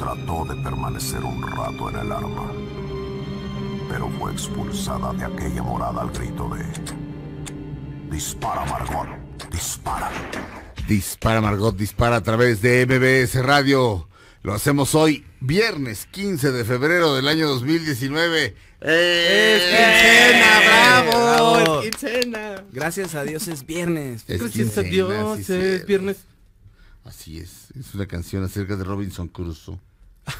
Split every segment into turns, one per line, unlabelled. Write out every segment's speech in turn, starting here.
trató de permanecer un rato en el arma, pero fue expulsada de aquella morada al grito de Dispara Margot, dispara. Dispara Margot, dispara a través de MBS Radio. Lo hacemos hoy, viernes 15 de febrero del año 2019. ¡Eh! ¡Es ¡Eh! quincena! ¡Bravo!
quincena!
Gracias a Dios es
viernes. Es Gracias a Dios es
viernes. Así
es. Es una canción acerca de Robinson Crusoe.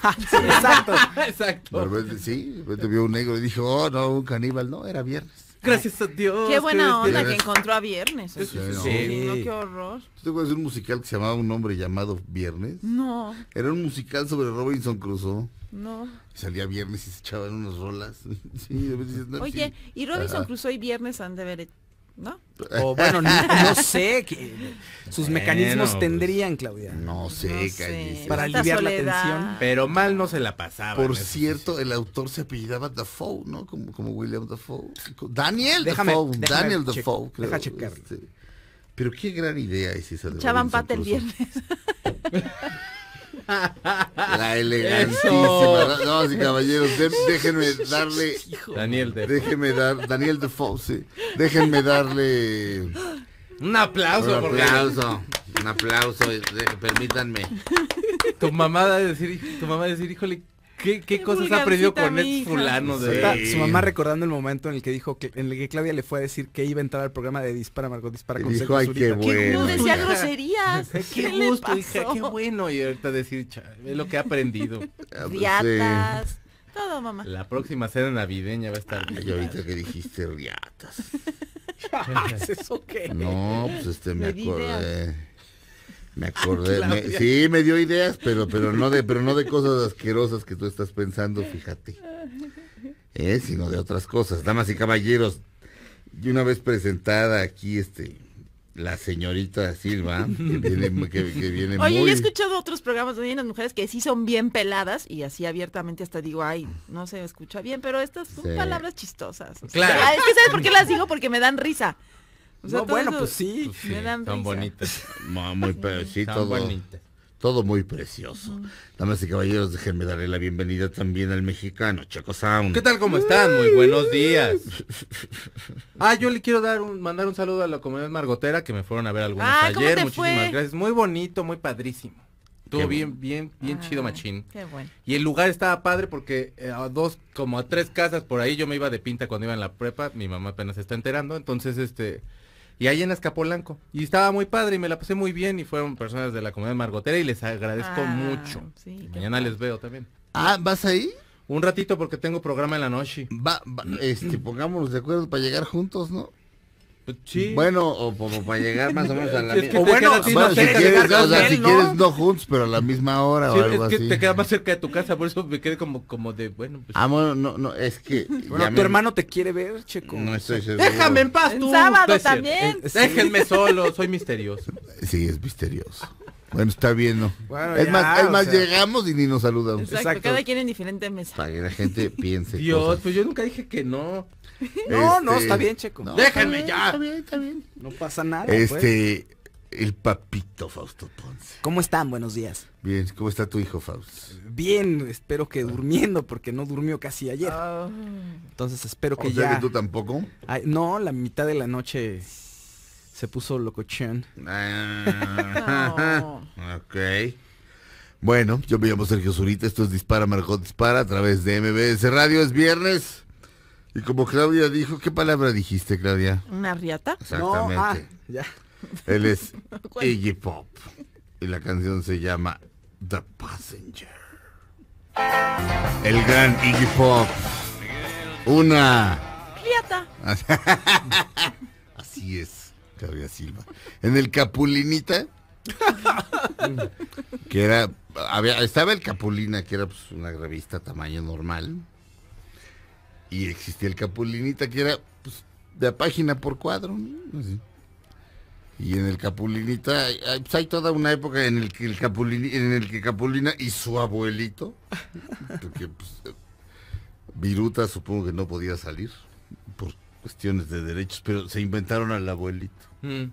Ah, exacto. exacto. Pues, sí, de pues, repente vio un negro y dijo, oh, no, un caníbal. No, era viernes. Gracias a Dios. Qué buena onda que
encontró a Viernes. Sí,
qué horror. ¿Tú te acuerdas de un musical que se llamaba Un hombre llamado Viernes? No. Era un musical sobre Robinson Crusoe. No. salía Viernes y se echaban unas rolas. sí, a veces, no, Oye, ¿y Robinson
Crusoe y Viernes han de ver... ¿No?
O bueno, no, sé. sus mecanismos pues, tendrían, Claudia. No sé, Para aliviar la tensión. Pero mal no se la pasaba. Por cierto, el autor se apellidaba Dafoe, ¿no? Como, como William Dafoe. Daniel déjame, Dafoe. Daniel The Dafoe, Deja este. Pero qué gran idea es esa. Echaban el viernes.
La elegantísima. No, sí, caballeros, déjenme darle.
Daniel de Déjenme dar. Daniel de sí. Déjenme darle. Un aplauso, Un aplauso. Un aplauso. Eh, permítanme. Tu
mamá va decir, tu mamá va a decir, híjole, ¿Qué, cosas ha aprendido con el fulano? De... su mamá
recordando el momento en el que dijo que, en el que Claudia le fue a decir que iba a entrar al programa de Dispara Margot Dispara con dijo, ay, qué
bueno. No decía groserías. ¿Qué, qué gusto, hija, qué
bueno. Y ahorita decir, es lo que ha aprendido. Ah, pues, riatas.
Todo, mamá. La
próxima cena navideña
va a estar. Ay, ahorita que dijiste riatas.
¿Eso qué?
No,
pues este me, me acordé. Me acordé, sí, me dio ideas, pero, pero, no de, pero no de cosas asquerosas que tú estás pensando, fíjate. Eh, sino de otras cosas. Damas y caballeros, y una vez presentada aquí este la señorita Silva, que viene, que, Oye, muy... he
escuchado otros programas donde hay mujeres que sí son bien peladas y así abiertamente hasta digo, ay, no se escucha bien, pero estas son palabras chistosas. Claro. Ah, es que ¿sabes por qué las digo? Porque me dan risa no, bueno, pues
sí. me pues tan bonitas. Muy, pero todo. Todo muy precioso. Uh y caballeros, déjenme darle la bienvenida también al mexicano, Chaco Sound. ¿Qué tal, cómo están?
Muy buenos días. ah, yo le quiero dar un, mandar un saludo a la comunidad margotera que me fueron a ver algunos ah, ayer. Muchísimas gracias. Muy bonito, muy padrísimo. Estuvo bien, bien, bien ah, chido, machín. Qué bueno. Y el lugar estaba padre porque eh, a dos, como a tres casas por ahí, yo me iba de pinta cuando iba en la prepa, mi mamá apenas se está enterando, entonces este, y ahí en Escapolanco. Y estaba muy padre y me la pasé muy bien y fueron personas de la comunidad margotera y les agradezco ah, mucho. Mañana les veo también.
Ah, ¿vas ahí? Un ratito porque tengo programa en la noche. Va, va, este, pongámonos de acuerdo para llegar juntos, ¿no? Pues bueno, o como para llegar más o menos a la Es que bueno, si, bueno, si quieres, o sea, si ¿no? quieres no juntos, pero a la misma hora o algo es que Te queda más cerca de tu casa, por eso me quedé como, como de bueno. Pues... Ah, no, no, es que. tu hermano te quiere ver, Checo. No estoy seguro. Déjame en paz, tú. El sábado también. Eh, déjenme
solo, soy misterioso.
Sí, es misterioso. Bueno, está bien, ¿no? es, más, es más, llegamos y ni nos saludamos. Exacto, cada
quien en diferente mesa.
Para
que la gente piense. Dios, pues yo nunca dije que no.
No, no, está este, bien, Checo. Déjenme ya. Está bien, está bien. No pasa nada. Pues. Este,
el papito Fausto Ponce.
¿Cómo están? Buenos días.
Bien, ¿cómo está tu hijo Fausto?
Bien, espero que durmiendo, porque no durmió casi ayer. Entonces espero que ya. Que tú tampoco? no, la mitad de la noche se puso locochón. Ah.
ok. Bueno, yo me llamo Sergio Zurita, esto es Dispara Margot Dispara a través de MBS Radio, es viernes. Y como Claudia dijo, ¿qué palabra dijiste, Claudia? Una riata. Exactamente. Ah, Él es Iggy Pop. Y la canción se llama The Passenger. El gran Iggy Pop. Una. Riata. Así es, Claudia Silva. En el Capulinita. que era. estaba el Capulina, que era pues, una revista tamaño normal y existía el Capulinita, que era pues, de página por cuadro. Y en el Capulinita, pues, hay, toda una época en el que el Capulina, en el que Capulina y su abuelito, porque pues, Viruta supongo que no podía salir por cuestiones de derechos, pero se inventaron al abuelito. Mm.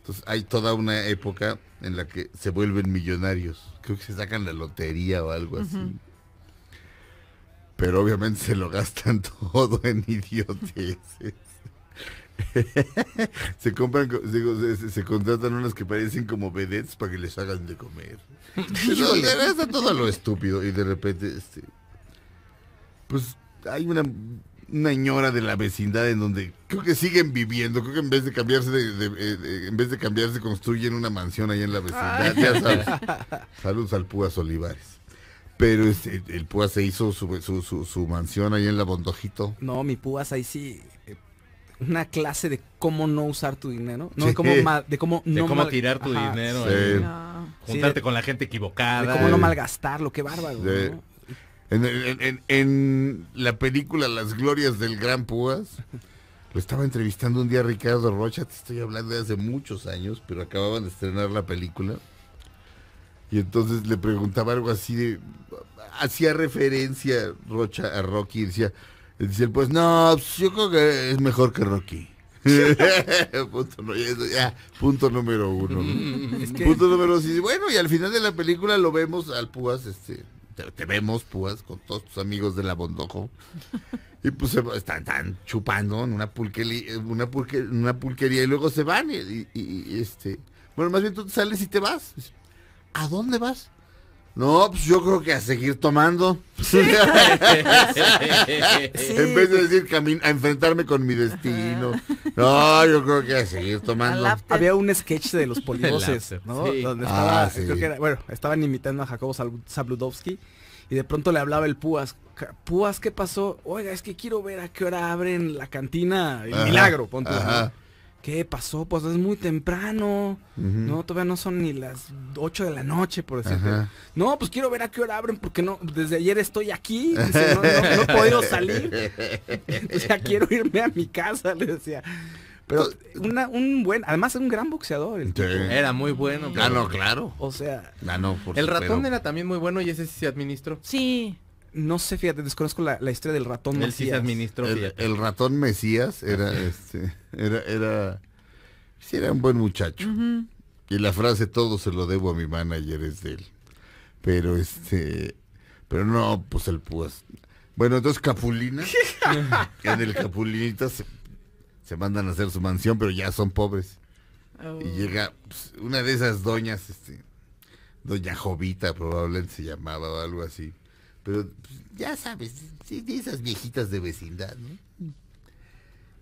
Entonces hay toda una época en la que se vuelven millonarios. Creo que se sacan la lotería o algo así pero obviamente se lo gastan todo en idioteces. se compran, se, contratan unas que parecen como vedettes para que les hagan de comer. todo lo estúpido y de repente, este, pues hay una una ñora de la vecindad en donde creo que siguen viviendo, creo que en vez de cambiarse eh, en vez de cambiarse construyen una mansión allá en la vecindad, ya Saludos al Púas Olivares. Pero este, el Púa se hizo su, su, su, mansión ahí en la Bondojito.
No, mi Púas ahí sí. Eh, una clase de cómo no usar tu dinero. No, de cómo, de cómo, no tirar tu dinero.
Juntarte con la gente equivocada. De cómo no
malgastarlo, qué bárbaro.
En, la película Las Glorias del Gran Púas, lo estaba entrevistando un día Ricardo Rocha, te estoy hablando de hace muchos años, pero acababan de estrenar la película. Y entonces le preguntaba algo así Hacía referencia Rocha a Rocky y decía. pues no, pues, yo creo que es mejor que Rocky. punto, número uno. Mm, punto número dos. Y bueno, y al final de la película lo vemos al Púas, este, te, vemos, Púas, con todos tus amigos de la Bondojo. Y pues están, chupando en una, pulquería, una, una pulquería y luego se van. este, bueno, más bien tú sales y te vas. ¿a dónde vas? No, pues yo creo que a seguir tomando. En vez de decir a enfrentarme con mi destino. No, yo creo que a seguir tomando. Había un sketch de los polivoces, ¿no? Ah, creo bueno, estaban imitando a Jacobo
Sabludowski y de pronto le hablaba el Púas. Púas, ¿qué pasó? Oiga, es que quiero ver a qué hora abren la cantina. milagro, ponte. ¿qué pasó? Pues es muy temprano, ¿no? Todavía no son ni las 8 de la noche, por decirte. No, pues quiero ver a qué hora abren porque no, desde ayer estoy aquí, no, he podido salir. o sea, quiero irme a mi casa, le decía. Pero pues, un buen, además un gran boxeador. Era muy bueno. Claro, ah, claro. O sea, ah, el ratón era también muy bueno y ese sí se administró. Sí. No sé, fíjate, desconozco la, historia del ratón Mesías.
el, ratón Mesías era este, era, era, era un buen muchacho. Y la frase todo se lo debo a mi manager es de él. Pero este, pero no, pues el pues. Bueno, entonces Capulina, en el Capulinita se, mandan a hacer su mansión, pero ya son pobres. Oh. Y llega pues, una de esas doñas, este, doña Jovita probablemente se llamaba o algo así pero pues, ya sabes, esas viejitas de vecindad, ¿no?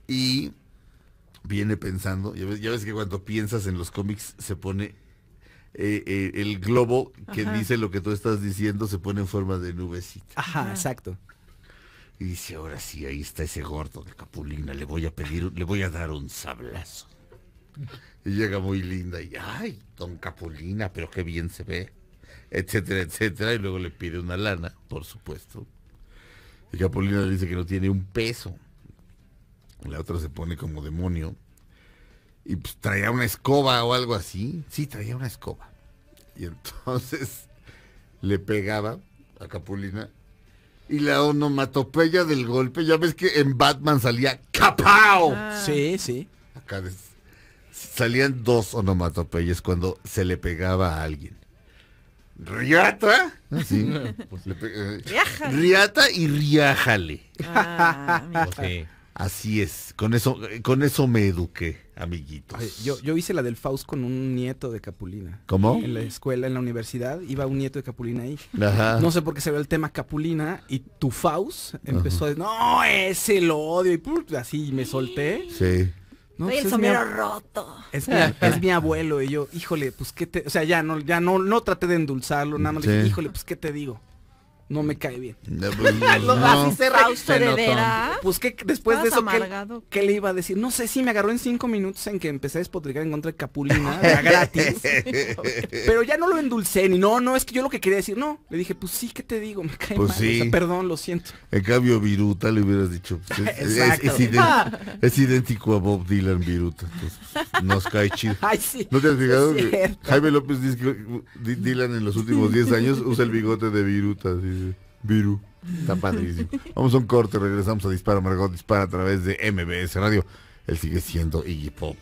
Y viene pensando, ya ves, que cuando piensas en los cómics se pone eh, eh, el globo que dice lo que tú estás diciendo se pone en forma de nubecita. Ajá, exacto. Y dice, ahora sí, ahí está ese gordo de Capulina, le voy a pedir, le voy a dar un sablazo. Y llega muy linda y, ay, don Capulina, pero qué bien se ve etcétera, etcétera, y luego le pide una lana, por supuesto. Y Capulina le dice que no tiene un peso. La otra se pone como demonio. Y pues traía una escoba o algo así. Sí, traía una escoba. Y entonces le pegaba a Capulina. Y la onomatopeya del golpe, ya ves que en Batman salía ¡Capao! Ah. Sí, sí. Acá salían dos onomatopeyas cuando se le pegaba a alguien. Riata. Ah, pues eh, riata y riájale. Ah, pues así es, con eso, eh, con eso me eduqué, amiguitos.
yo, hice la del Faust con un nieto de Capulina. ¿Cómo? En la escuela, en la universidad, iba un nieto de Capulina ahí.
No sé
por qué se ve el tema Capulina y tu Faust empezó a decir, no, ese lo odio y así me solté. Sí. No, pues roto. Es mi, abuelo y yo, híjole, pues qué te... O sea, ya no, ya no, no traté de endulzarlo, nada más dije, híjole, pues qué te digo no me cae bien. No, pues, no, así Raúl Pues que después de eso, ¿qué, ¿qué, le iba a decir? No sé, sí me agarró en cinco minutos en que empecé a despotricar en contra de Capulina, gratis. pero ya no lo endulcé, ni no, no, es que yo lo que quería decir, no. Le dije, pues sí, ¿qué te digo? Me cae pues mal. perdón, lo siento.
En cambio, Viruta le hubieras dicho, pues, es, idéntico, a Bob Dylan, Viruta. nos cae chido. Ay, sí. ¿No te has fijado Jaime López dice que Dylan en los últimos 10 años usa el bigote de Viruta? Viru. Está padrísimo. Vamos a un corte, regresamos a Dispara Margot Dispara a través de MBS Radio. Él sigue siendo Iggy Pop,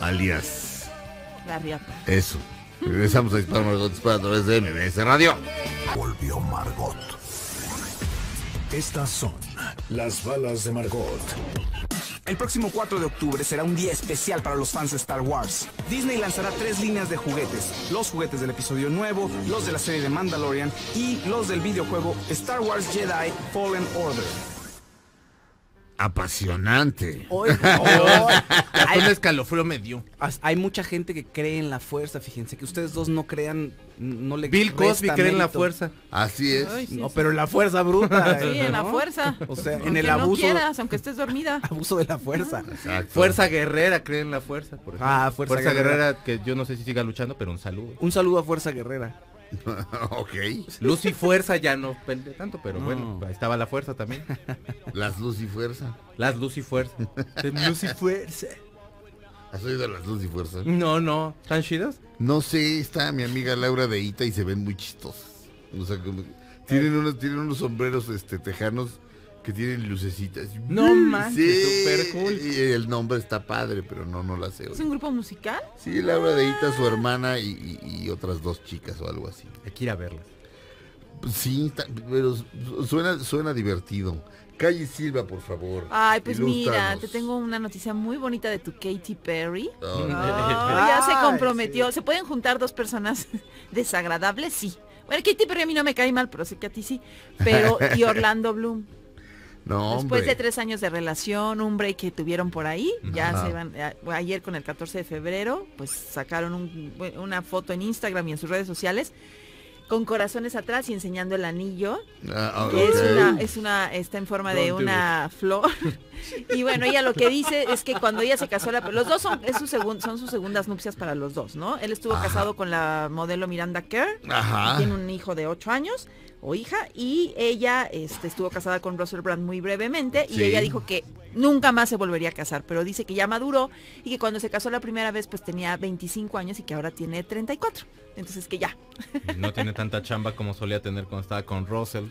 alias. Eso. Regresamos a Disparo Margot Dispara a través de MBS Radio. Volvió Margot.
Estas son
las balas de Margot. El próximo 4 de octubre será un día especial para los fans de Star Wars. Disney lanzará tres líneas de juguetes, los juguetes del episodio nuevo, los de la serie de Mandalorian y los del videojuego Star Wars Jedi Fallen Order
apasionante. un
escalofrío me dio. Hay mucha gente que cree en la fuerza, fíjense, que ustedes dos no crean, no le Bill Cosby cree en la fuerza.
Así es. no, pero en la fuerza bruta. Sí, eh, en la fuerza. O sea, en el abuso.
aunque
estés dormida. Abuso de la fuerza. Ah.
Fuerza guerrera cree en la fuerza. Por ah, fuerza, guerrera. que yo no sé si siga luchando, pero un saludo. Un
saludo a fuerza guerrera. ok.
Luz y fuerza ya no pende tanto, pero bueno, estaba la fuerza también. Las luz y fuerza.
Las luz y fuerza. luz y fuerza. ¿Has oído las luz y fuerza? No, no. ¿Están chidas? No sé, está mi amiga Laura de Ita y se ven muy chistosas. tienen, unos, tienen unos sombreros este, tejanos tienen lucecitas. No más, Y el nombre está padre, pero no, no la sé. ¿Es un
grupo musical? Sí, Laura
Ita su hermana y, otras dos chicas o algo así. Hay que ir a verlo. Sí, pero suena, suena divertido. Calle Silva, por favor. Ay, pues mira,
te tengo una noticia muy bonita de tu Katy Perry. ya se comprometió. ¿Se pueden juntar dos personas desagradables? Sí. Bueno, Katy Perry a mí no me cae mal, pero sé que a ti sí. Pero y Orlando Bloom. Después de tres años de relación, un break que tuvieron por ahí, ya ayer con el 14 de febrero, pues sacaron una foto en Instagram y en sus redes sociales con corazones atrás y enseñando el anillo.
Ah, es,
una, está en forma de una flor. Y bueno, ella lo que dice es que cuando ella se casó, los dos son, son sus segundas nupcias para los dos, ¿no? Él estuvo casado con la modelo Miranda Kerr, tiene un hijo de ocho años, o hija y ella este, estuvo casada con Russell Brand muy brevemente y ella dijo que nunca más se volvería a casar, pero dice que ya maduró y que cuando se casó la primera vez pues tenía 25 años y que ahora tiene 34. Entonces que ya.
No tiene tanta chamba como solía tener cuando estaba con Russell.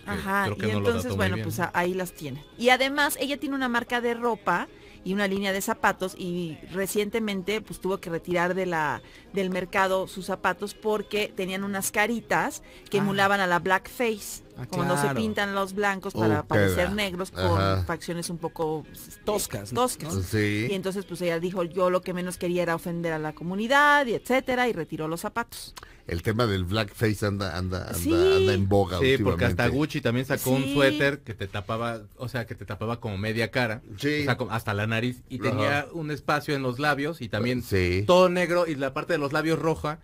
y entonces bueno, pues
ahí las tiene. Y además ella tiene una marca de ropa y una línea de zapatos y recientemente pues tuvo que retirar de la, del mercado sus zapatos porque tenían unas caritas que ah. emulaban a la blackface. Ah, como cuando se pintan los blancos oh, para parecer negros con facciones un poco este, toscas. Toscas. Ah, y entonces pues ella dijo, yo lo que menos quería era ofender a la comunidad y etcétera, y retiró los zapatos
el tema del blackface anda, anda, anda, anda en boga. Sí, porque hasta
Gucci también sacó un suéter que te tapaba, o sea, que te tapaba como media cara, sí. hasta la nariz, y tenía un espacio en los labios y también todo negro y la parte de los labios roja.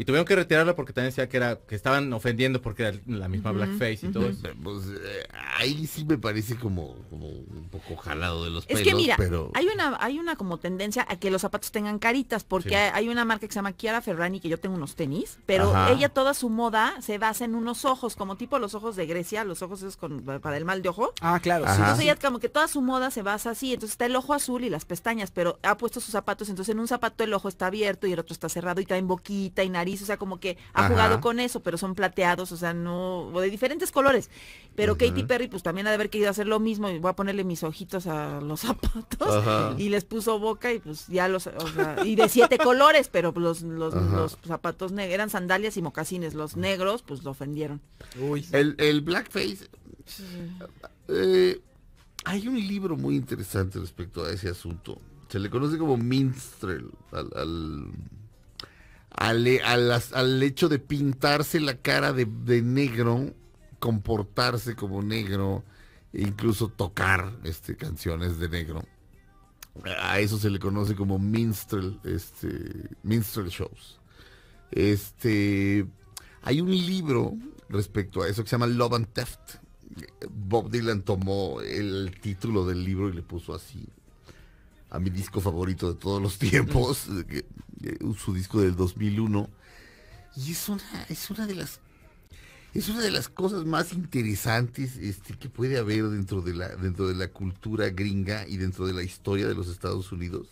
Y tuvieron que retirarla porque también decía que era que estaban ofendiendo porque era la
misma blackface y todo eso. Eh, pues, eh, ahí sí me parece como, un poco jalado de los Es que mira, hay
una hay una como tendencia a que los zapatos tengan caritas porque hay una marca que se llama Kiara Ferrani que yo tengo unos tenis, pero ella toda su moda se basa en unos ojos como tipo los ojos de Grecia, los ojos esos con, para el mal de ojo.
Ah, claro. Entonces ella
como que toda su moda se basa así, entonces está el ojo azul y las pestañas, pero ha puesto sus zapatos, entonces en un zapato el ojo está abierto y el otro está cerrado y está en boquita y nariz o sea, como que ha jugado con eso, pero son plateados, o sea, no, o de diferentes colores. Pero Katy Perry, pues también ha de haber querido hacer lo mismo, y voy a ponerle mis ojitos a los zapatos, y les puso boca, y pues ya los, o sea, y de siete colores, pero pues, los, los, zapatos negros, eran sandalias y mocasines, los negros, pues lo ofendieron.
el, blackface. Eh, hay un libro muy interesante respecto a ese asunto. Se le conoce como minstrel al al, hecho de pintarse la cara de, negro, comportarse como negro, e incluso tocar este, canciones de negro. A eso se le conoce como minstrel, este, minstrel shows. Este, hay un libro respecto a eso que se llama Love and Theft. Bob Dylan tomó el título del libro y le puso así a mi disco favorito de todos los tiempos, su disco del 2001. Y es una, es una de las es una de las cosas más interesantes este, que puede haber dentro de, la, dentro de la cultura gringa y dentro de la historia de los Estados Unidos.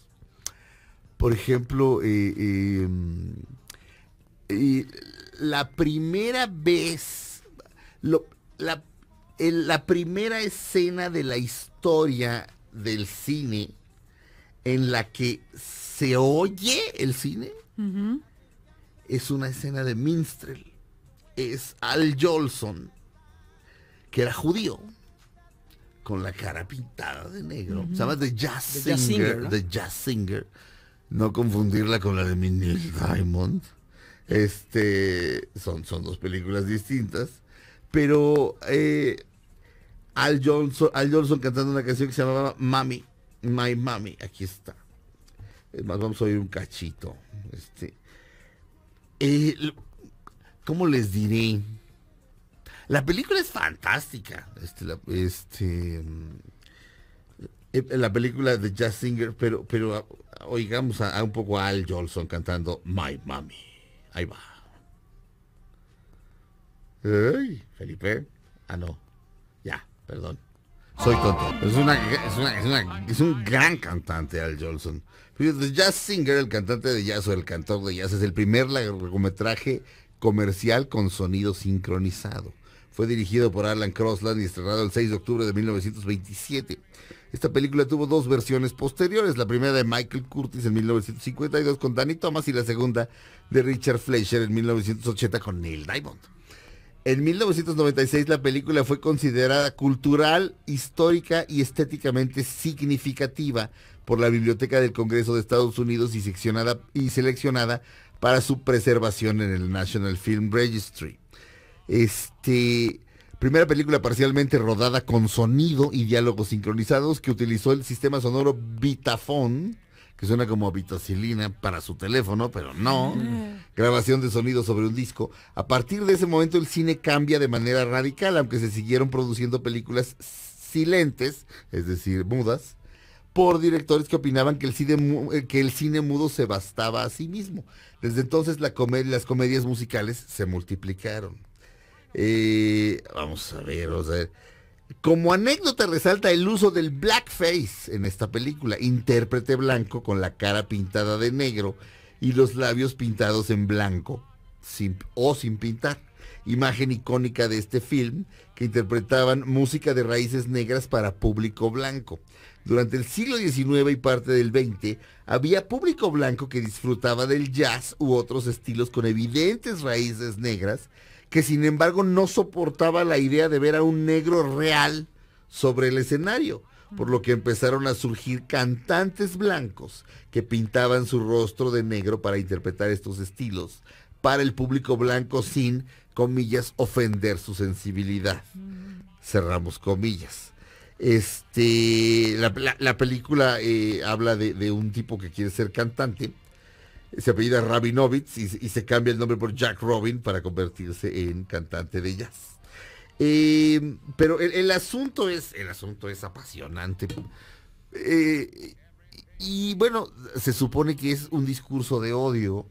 Por ejemplo, eh, em, eh, la primera vez, la, la primera escena de la historia del cine en la que se oye el cine es una escena de Minstrel. Es Al Jolson, que era judío, con la cara pintada de negro. Se llama The Jazz Singer. ¿no? Jazz Singer. No confundirla con la de Minnie Diamond. Este, son, son dos películas distintas. Pero eh, Al, Jolson Al Johnson cantando una canción que se llamaba Mami My Mami, aquí está. Es más, vamos a oír un cachito. Este, ¿Cómo les diré? La película es fantástica. Este, la, este, eh, la película de Jazz Singer, pero, pero ah, oigamos a, un poco a Al Jolson cantando My Mami. Ahí va. Felipe. Ah, no. Ya, perdón. Soy tonto. Es, un gran cantante Al Johnson. Jazz Singer, el cantante de jazz o el cantor de jazz, es el primer largometraje comercial con sonido sincronizado. Fue dirigido por Alan Crosland y estrenado el 6 de octubre de 1927. Esta película tuvo dos versiones posteriores, la primera de Michael Curtis en 1952 con Danny Thomas y la segunda de Richard Fleischer en 1980 con Neil Diamond. En 1996 la película fue considerada cultural, histórica y estéticamente significativa por la Biblioteca del Congreso de Estados Unidos y, seleccionada para su preservación en el National Film Registry. Este, primera película parcialmente rodada con sonido y diálogos sincronizados que utilizó el sistema sonoro Vitaphone que suena como vitacilina para su teléfono, pero no. Grabación de sonido sobre un disco. A partir de ese momento el cine cambia de manera radical, aunque se siguieron produciendo películas silentes, es decir, mudas, por directores que opinaban que el cine, eh, que el cine mudo se bastaba a sí mismo. Desde entonces las comedias musicales se multiplicaron. Eh, vamos a ver, vamos a ver. Como anécdota resalta el uso del blackface en esta película, intérprete blanco con la cara pintada de negro y los labios pintados en blanco o sin pintar. Imagen icónica de este film que interpretaban música de raíces negras para público blanco. Durante el siglo XIX y parte del XX había público blanco que disfrutaba del jazz u otros estilos con evidentes raíces negras que sin embargo no soportaba la idea de ver a un negro real sobre el escenario, por lo que empezaron a surgir cantantes blancos que pintaban su rostro de negro para interpretar estos estilos para el público blanco sin, comillas, ofender su sensibilidad. Cerramos comillas. Este, la, película eh, habla de, un tipo que quiere ser cantante se apellida Rabinovitz y, se cambia el nombre por Jack Robin para convertirse en cantante de jazz. Eh, pero el, asunto es, el asunto es apasionante. Eh, y bueno, se supone que es un discurso de odio.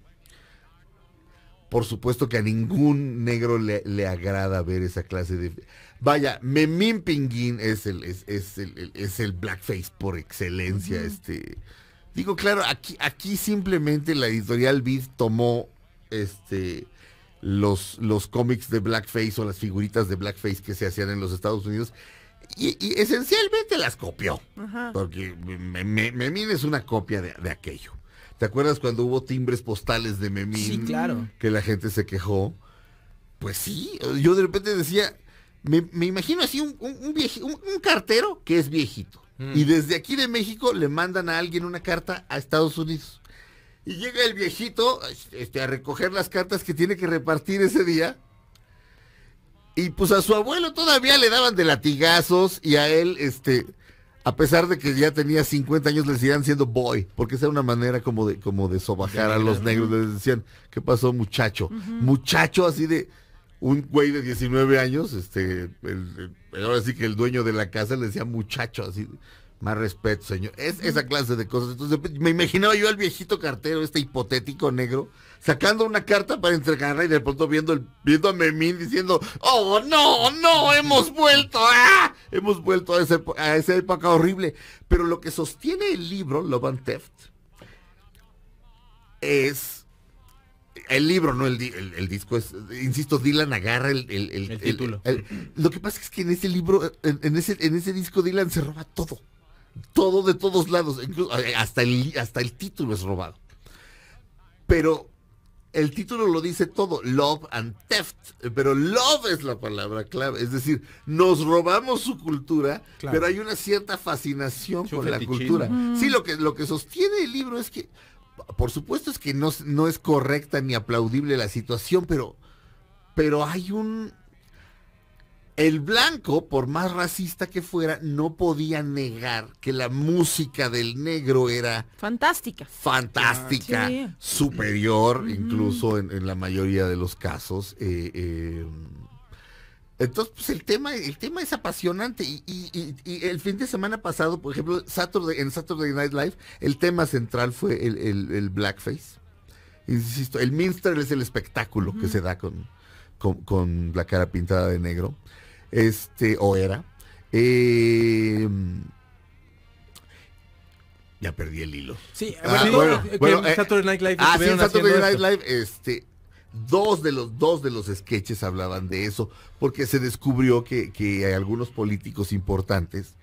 Por supuesto que a ningún negro le, agrada ver esa clase de... Vaya, Memín Pinguín es el, es, el, blackface por excelencia, este Digo, claro, aquí, aquí simplemente la editorial Vid tomó este los, los cómics de Blackface o las figuritas de Blackface que se hacían en los Estados Unidos y, esencialmente las copió. Porque Memín es una copia de, aquello. ¿Te acuerdas cuando hubo timbres postales de Memín? Sí, claro. Que la gente se quejó. Pues sí, yo de repente decía, me, imagino así un cartero que es viejito y mm. desde aquí de México le mandan a alguien una carta a Estados Unidos. Y llega el viejito este, a recoger las cartas que tiene que repartir ese día. Y pues a su abuelo todavía le daban de latigazos y a él, este, a pesar de que ya tenía 50 años, le decían siendo boy, porque esa era una manera como de, como de sobajar a los negros. Les decían, ¿qué pasó muchacho? Muchacho así de, un güey de 19 años, este, ahora sí que el dueño de la casa le decía muchacho, así, más respeto, señor. Es esa clase de cosas. Entonces me imaginaba yo al viejito cartero, este hipotético negro, sacando una carta para entregarla y de pronto viendo, el, viendo a Memín diciendo, oh, no, no, hemos vuelto, ah, hemos vuelto a, ese, a esa época horrible. Pero lo que sostiene el libro, Love and Theft, es el libro, no el, disco. Es, insisto, Dylan agarra el, título. lo que pasa es que en ese libro, en, ese, en ese disco, Dylan se roba todo. Todo de todos lados. Eh, hasta, el, hasta el título es robado. Pero el título lo dice todo, love and theft, pero love es la palabra clave, es decir, nos robamos su cultura, pero hay una cierta fascinación por con la cultura. Sí, lo que, lo que sostiene el libro es que por supuesto es que no, no es correcta ni aplaudible la situación, pero, pero hay un... El blanco, por más racista que fuera, no podía negar que la música del negro era... Fantástica. Fantástica, ah, superior, incluso en, la mayoría de los casos. Eh, eh, entonces, pues el tema, el tema es apasionante. Y, el fin de semana pasado, por ejemplo, en Saturday Night Live, el tema central fue el, blackface. Insisto, el Minster es el espectáculo que se da con, con, la cara pintada de negro. Este, o era. Em, ya perdí el hilo. Sí, ah, bueno, bueno, Saturday Ah, sí, Saturday Night Live, ah, este Dos de los dos de los sketches hablaban de eso, porque se descubrió que, hay algunos políticos importantes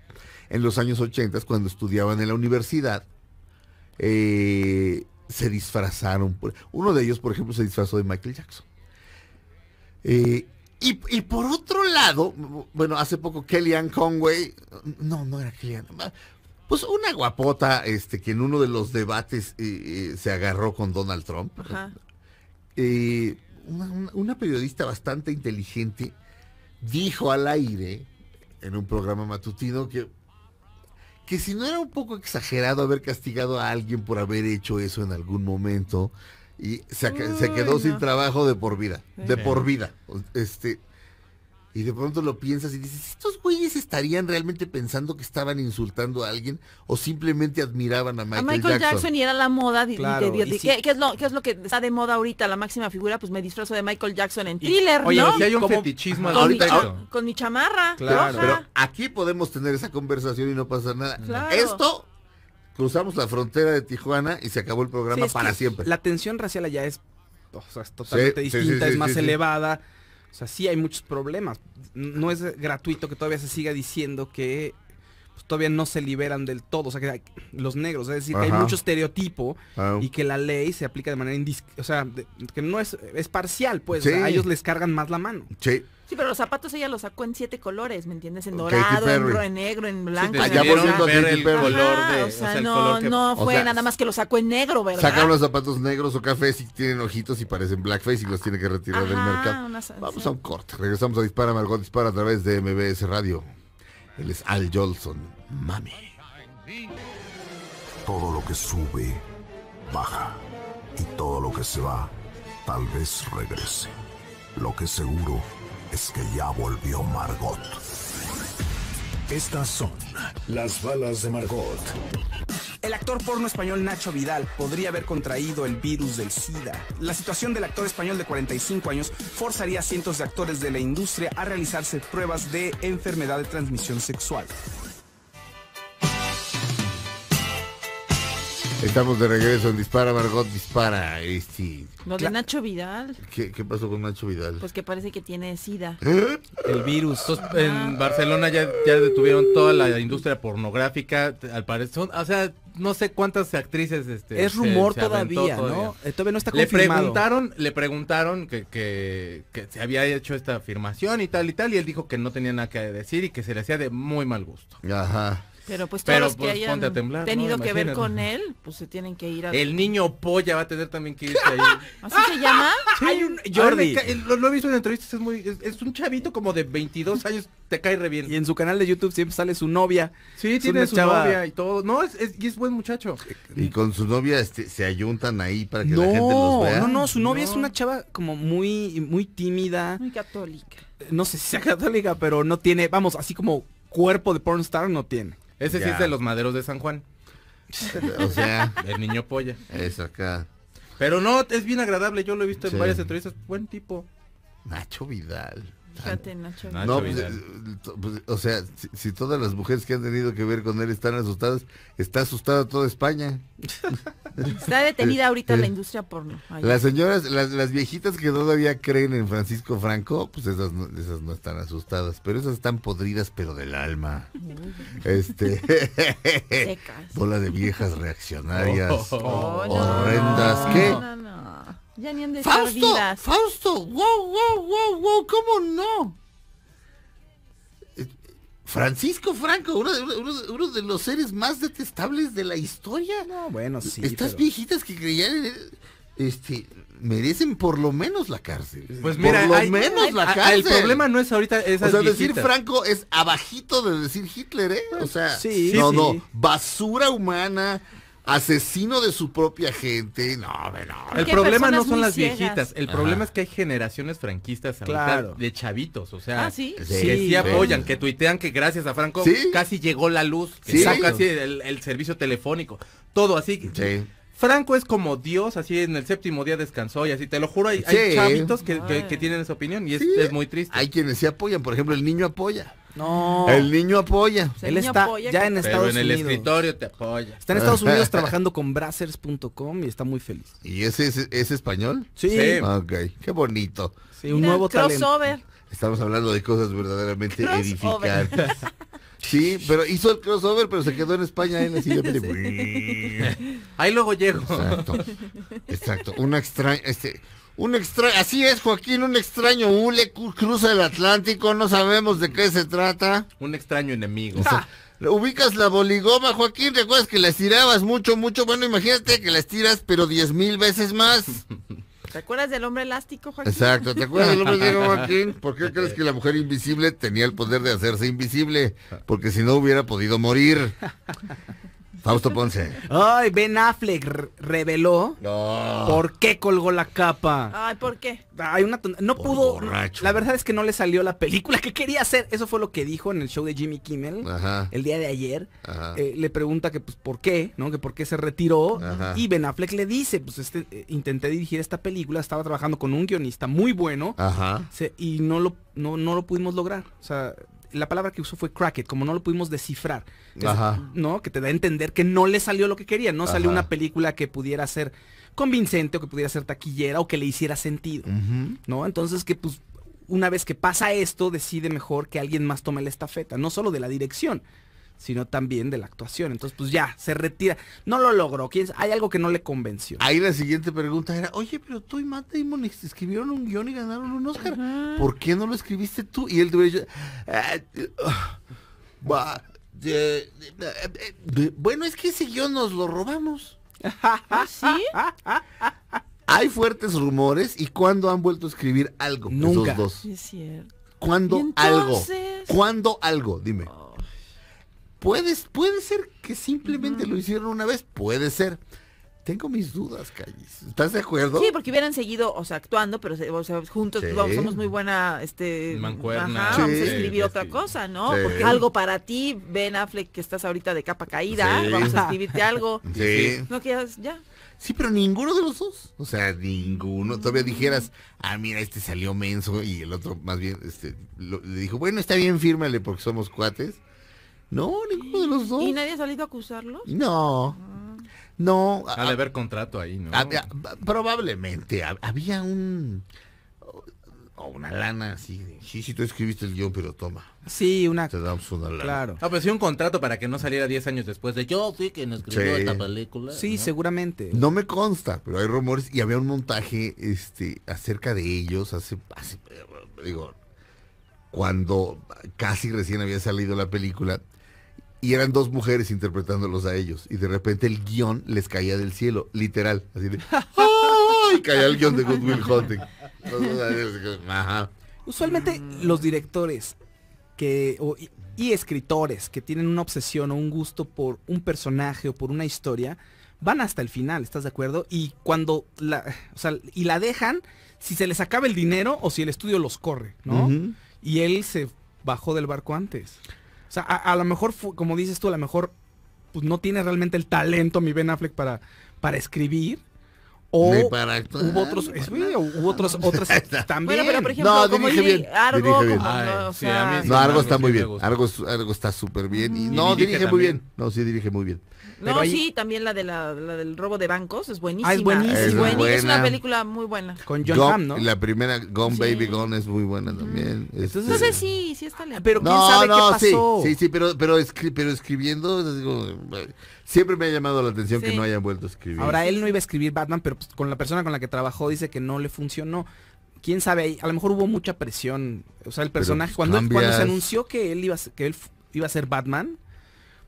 en los años 80, cuando estudiaban en la universidad, eh, se disfrazaron. uno de ellos, por ejemplo, se disfrazó de Michael Jackson. Eh, y, por otro lado, bueno, hace poco Kellyanne Conway, no, no era Kellyanne, pues una guapota este, que en uno de los debates eh, se agarró con Donald Trump y eh, una, periodista bastante inteligente dijo al aire, en un programa matutino, que, que si no era un poco exagerado haber castigado a alguien por haber hecho eso en algún momento, y se, quedó sin trabajo de por vida, de por vida. Este, y de pronto lo piensas y dices, ¿estos güeyes estarían realmente pensando que estaban insultando a alguien o simplemente admiraban a Michael, Jackson? a Michael Jackson.
y era la moda. ¿Qué, es lo, es lo que está de moda ahorita, la máxima figura? Pues me disfrazo de Michael Jackson en thriller,
oye, ¿no? si hay un fetichismo con, ahorita mi
con mi chamarra.
Claro. Pero aquí podemos tener esa conversación y no pasa nada. Esto cruzamos la frontera de Tijuana y se acabó el programa para siempre. La tensión racial allá
es, totalmente distinta, es más elevada o sea, sí hay muchos problemas. No es gratuito que todavía se siga diciendo que pues, todavía no se liberan del todo, o sea, que los negros, es decir, que hay mucho estereotipo y que la ley se aplica de manera indis o sea, que no es, parcial, pues, a ellos les cargan más la mano. Sí. Sí, pero los zapatos
ella los sacó en siete colores, ¿me entiendes? En dorado, en, en, negro, en blanco. Ya allá volviendo a el
color de, o sea, no, no fue nada más
que lo sacó en negro, ¿verdad? Sacaron los
zapatos negros o cafés y tienen ojitos y parecen blackface y los tiene que retirar del mercado. Vamos a un corte. Regresamos a Dispara Margot Dispara a través de MBS Radio. Él es Al Jolson, mami. Todo lo que sube, baja. Y todo lo que se va, tal vez regrese. Lo que seguro es que ya volvió Margot. Estas son las balas de Margot.
El actor porno español Nacho Vidal podría haber contraído el virus del SIDA. La situación del actor español de 45 años forzaría a cientos de actores de la industria a realizarse pruebas de enfermedad de transmisión sexual.
Estamos de regreso en Dispara, Margot Dispara. Este, de
Nacho Vidal,
¿qué, pasó con Nacho Vidal?
pues que parece que tiene sida.
¿Eh? El
virus. en Barcelona ya, ya detuvieron toda la industria pornográfica. Al parecer, o sea, no sé cuántas actrices. Este, Es rumor todavía, ¿no? Eh, todavía no está Le preguntaron, le preguntaron que se había hecho esta afirmación y tal y tal, y él dijo que no tenía nada que decir y que se le hacía de muy mal gusto. Ajá. Pero pues todos los que pues, hayan tenido que ver con él,
pues se tienen que ir a... El
niño polla va a tener también que irse ahí. ¿Así se llama? Hay un Jordi. lo, he visto en entrevistas, es es, un chavito como de
22 años, te cae re bien. Y en su canal de YouTube siempre sale su novia. Sí, tiene su novia y
todo. No, es, y es buen muchacho.
Y con su novia este, se ayuntan ahí para que la gente los No, no, no, su novia es una
chava como muy, muy tímida. Muy católica. No sé si sea católica, pero no tiene, vamos, así como cuerpo de pornstar no tiene.
Ese sí es de los maderos de San Juan. o sea. El niño polla. Eso acá. Pero no, es bien agradable. Yo lo he visto en varias entrevistas. Buen tipo.
Nacho Vidal no, pues, eh, pues, o sea, si, todas las mujeres que han tenido que ver con él están asustadas, está asustada toda España. está detenida eh, ahorita la eh, industria porno. las señoras, las, viejitas que todavía creen en Francisco Franco, pues esas no, esas no están asustadas, pero esas están podridas, pero del alma. este. Secas. Bola de viejas reaccionarias. Oh, oh, horrendas. ¿Qué?
Fausto,
Fausto, wow, wow, wow, wow, ¿cómo no? Eh, Francisco Franco, uno de, los seres más detestables de la historia. No, bueno, sí. Estas viejitas que creían este, merecen por lo menos la cárcel. Pues mira, por lo menos la cárcel. El problema no es ahorita esas O sea, decir Franco es abajito de decir Hitler, ¿eh? O sea, sí, no, no, basura humana, asesino de su propia gente. No, no. El problema no son las viejitas, el problema es que hay generaciones franquistas de chavitos, o sea, ah,
que sí, apoyan, que tuitean que gracias a Franco casi llegó la luz, que casi el, servicio telefónico, todo así. Franco es como Dios, así en el séptimo día descansó y así, te lo juro, hay, chavitos que, tienen esa opinión y es, es muy triste. Hay quienes sí apoyan, por ejemplo,
el niño apoya.
No. El
niño apoya. Él está ya en Estados Unidos. en el escritorio te apoya. Está en Estados Unidos trabajando con Brazzers.com y está muy feliz. ¿Y ese es, español? Sí. qué bonito. Sí, un nuevo crossover. Estamos hablando de cosas verdaderamente edificantes. Sí, pero hizo el crossover, pero se quedó en España en el Ahí luego llego. Exacto. Exacto. Este, un un así es, Joaquín, un extraño hule cruza el Atlántico, no sabemos de qué se trata. Un extraño enemigo. Ah. ubicas la boligoma, Joaquín, recuerdas que la estirabas mucho, mucho, bueno, imagínate que la estiras, pero diez mil veces más. ¿Te acuerdas del hombre
elástico, Joaquín? Exacto, ¿te acuerdas del
hombre elástico, Joaquín? ¿Por qué crees que la mujer invisible tenía el poder de hacerse invisible? Porque si no hubiera podido morir. Fausto Ponce. Ay, Ben Affleck reveló por qué colgó
la capa. Ay, ¿por qué? Hay una no pudo. La verdad es que no le salió la película que quería hacer. Eso fue lo que dijo en el show de Jimmy Kimmel el día de ayer. Eh, le pregunta que pues por qué, ¿no? Que por qué se retiró. Y Ben Affleck le dice, pues este, eh, intenté dirigir esta película, estaba trabajando con un guionista muy bueno. Ajá. y no lo, no, no lo pudimos lograr. O sea, la palabra que usó fue crack como no lo pudimos descifrar. ¿No? Que te da a entender que no le salió lo que quería, no salió una película que pudiera ser convincente o que pudiera ser taquillera o que le hiciera sentido. ¿No? Entonces que pues una vez que pasa esto, decide mejor que alguien más tome la estafeta, no solo de la dirección, sino también de la actuación. Entonces, pues ya, se retira. No lo logró. ¿Quién Hay algo que no le convenció. Ahí la siguiente pregunta era, oye, pero
tú y Matt Damon escribieron un guión y ganaron un Oscar. ¿Por qué no lo escribiste tú? Y él te ah, uh, bueno, es que ese guión nos lo robamos. ¿Ah, sí? Hay fuertes rumores y cuando han vuelto a escribir algo? Nunca. Es ¿Cuándo algo? ¿Cuándo algo? Dime puede ser que simplemente lo hicieron una vez, puede ser. Tengo mis dudas, Callis. ¿Estás de acuerdo? Sí,
porque hubieran seguido, o sea, actuando, pero o sea, juntos somos muy buena, este, Mancuerna. vamos a escribir otra cosa, ¿no? Porque algo para ti, Ben Affleck, que estás ahorita de capa caída, vamos a escribirte algo. Sí.
No quieras, ya. Sí, pero ninguno de los dos. O sea, ninguno. Todavía mm. dijeras, ah, mira, este salió menso y el otro más bien, este, le dijo, bueno, está bien, fírmale porque somos cuates. No, ninguno de
los dos. ¿Y nadie ha salido a acusarlos?
No. No. Ha de ah, haber contrato ahí, ¿no? probablemente. Había un... O oh, una lana así sí, sí, tú escribiste el guión, pero toma. Sí, una... Te damos una lana. Claro.
Ah, pues sí, un contrato para que no saliera 10 años después de yo fui
quien escribió esta película. Sí, seguramente. No me consta, pero hay rumores y había un montaje este acerca de ellos hace- digo cuando casi recién había salido la película y eran dos mujeres interpretándolos a ellos. Y de repente el guión les caía del cielo, literal. Así de, Caía el guión de Good Will Hunting.
Usualmente los directores que, y, escritores que tienen una obsesión o un gusto por un personaje o por una historia, van hasta el final, ¿estás de acuerdo? Y cuando la, o sea, y la dejan, si se les acaba el dinero o si el estudio los corre, ¿no? Y él se bajó del barco antes. O sea, a, lo mejor, como dices tú, a lo mejor pues, no tiene realmente el talento mi Ben Affleck para escribir o
hubo otros,
es, hubo otros, otras también. Bueno, pero por ejemplo, no, algo bien, está
muy bien. Argo, Argo está súper bien. Y, no, dirige, muy bien. No, sí dirige muy bien. No, sí,
también la de la, la, del robo de bancos es buenísima. Ah, es buenísima. Es, una película muy
buena.
Con John Hamm, ¿no? La primera Gone Baby Gone es muy buena también. Mm. Entonces,
sí, sí está lejos. Pero quién sabe qué pasó. Sí,
sí, pero, pero, pero escribiendo, digo, Siempre me ha llamado la atención que no hayan vuelto a escribir. Ahora él
no iba a escribir Batman, pero pues, con la persona con la que trabajó dice que no le funcionó. Quién sabe, a lo mejor hubo mucha presión. O sea, el personaje, cuando, se anunció que él iba a, que él iba a ser Batman,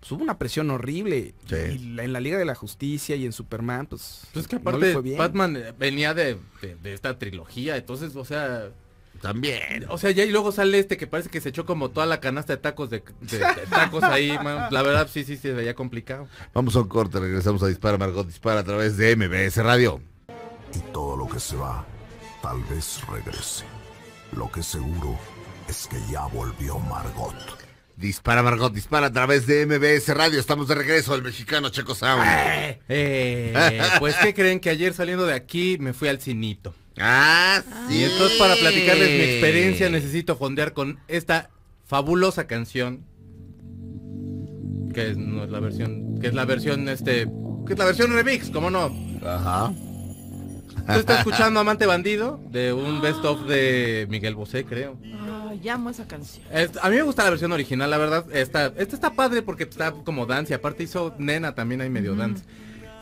pues hubo una presión horrible. Y en la Liga de la Justicia y en Superman, pues. aparte pues no le fue bien. Batman
eh, venía de esta trilogía, entonces, o sea también. O sea, ya y luego sale este que parece que se echó como toda la canasta de tacos de, tacos ahí, La verdad, sí, sí, se veía complicado.
Vamos a un corte, regresamos a Dispara, Margot Dispara a través de MBS Radio. Y todo lo que se va, tal vez regrese. Lo que seguro es que ya volvió Margot. Dispara Margot, dispara a través de MBS Radio. Estamos de regreso al mexicano Checo eh, pues, ¿qué creen que ayer saliendo de aquí me fui al cinito?
Ah, sí. Y entonces para platicarles mi experiencia necesito fondear con esta fabulosa canción. Que no es la versión. Que es la versión este. Que es la versión remix, ¿cómo no? Ajá. Tú estás escuchando Amante Bandido de un best of de Miguel Bosé, creo.
Ay, llamo amo esa canción.
a mí me gusta la versión original, la verdad. Esta, esta está padre porque está como dance y aparte hizo nena también hay medio dance.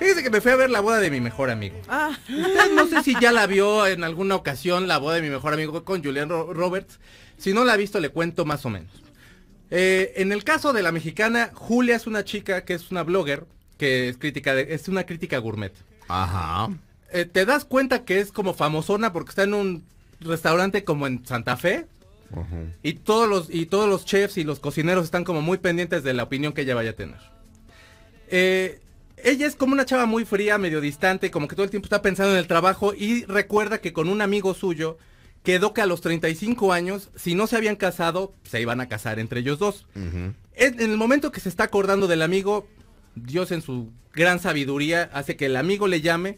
Fíjese que me fui a ver la boda de mi mejor amigo.
Ah. no sé si ya la
vio en alguna ocasión, la boda de mi mejor amigo con Julian Roberts. Si no la ha visto, le cuento más o menos. Eh, en el caso de la mexicana, Julia es una chica que es una blogger, que es crítica es una crítica gourmet. Ajá. Eh, te das cuenta que es como famosona porque está en un restaurante como en Santa Fe. Y todos los, y todos los chefs y los cocineros están como muy pendientes de la opinión que ella vaya a tener. Eh, ella es como una chava muy fría, medio distante, como que todo el tiempo está pensando en el trabajo y recuerda que con un amigo suyo quedó que a los 35 años, si no se habían casado, se iban a casar entre ellos dos. En el momento que se está acordando del amigo, Dios en su gran sabiduría hace que el amigo le llame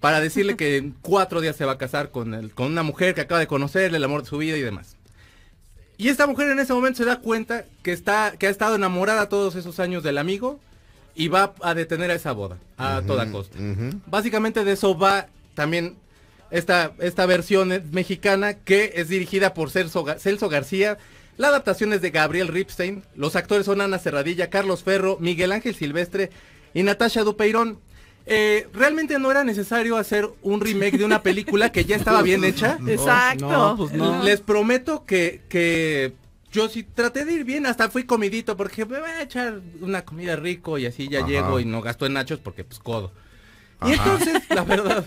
para decirle que en cuatro días se va a casar con, con una mujer que acaba de conocer, el amor de su vida y demás. Y esta mujer en ese momento se da cuenta que, está, que ha estado enamorada todos esos años del amigo y va a detener a esa boda a toda costa. Básicamente de eso va también esta, esta versión mexicana que es dirigida por Celso, García. La adaptación es de Gabriel Ripstein. Los actores son Ana Serradilla, Carlos Ferro, Miguel Ángel Silvestre y Natasha Dupeirón. Eh, realmente no era necesario hacer un remake de una película que ya estaba bien hecha. Exacto. Pues Les prometo que, que yo sí traté de ir bien, hasta fui comidito porque me voy a echar una comida rico y así ya llego y no gasto en nachos porque pues codo. Y entonces, la verdad,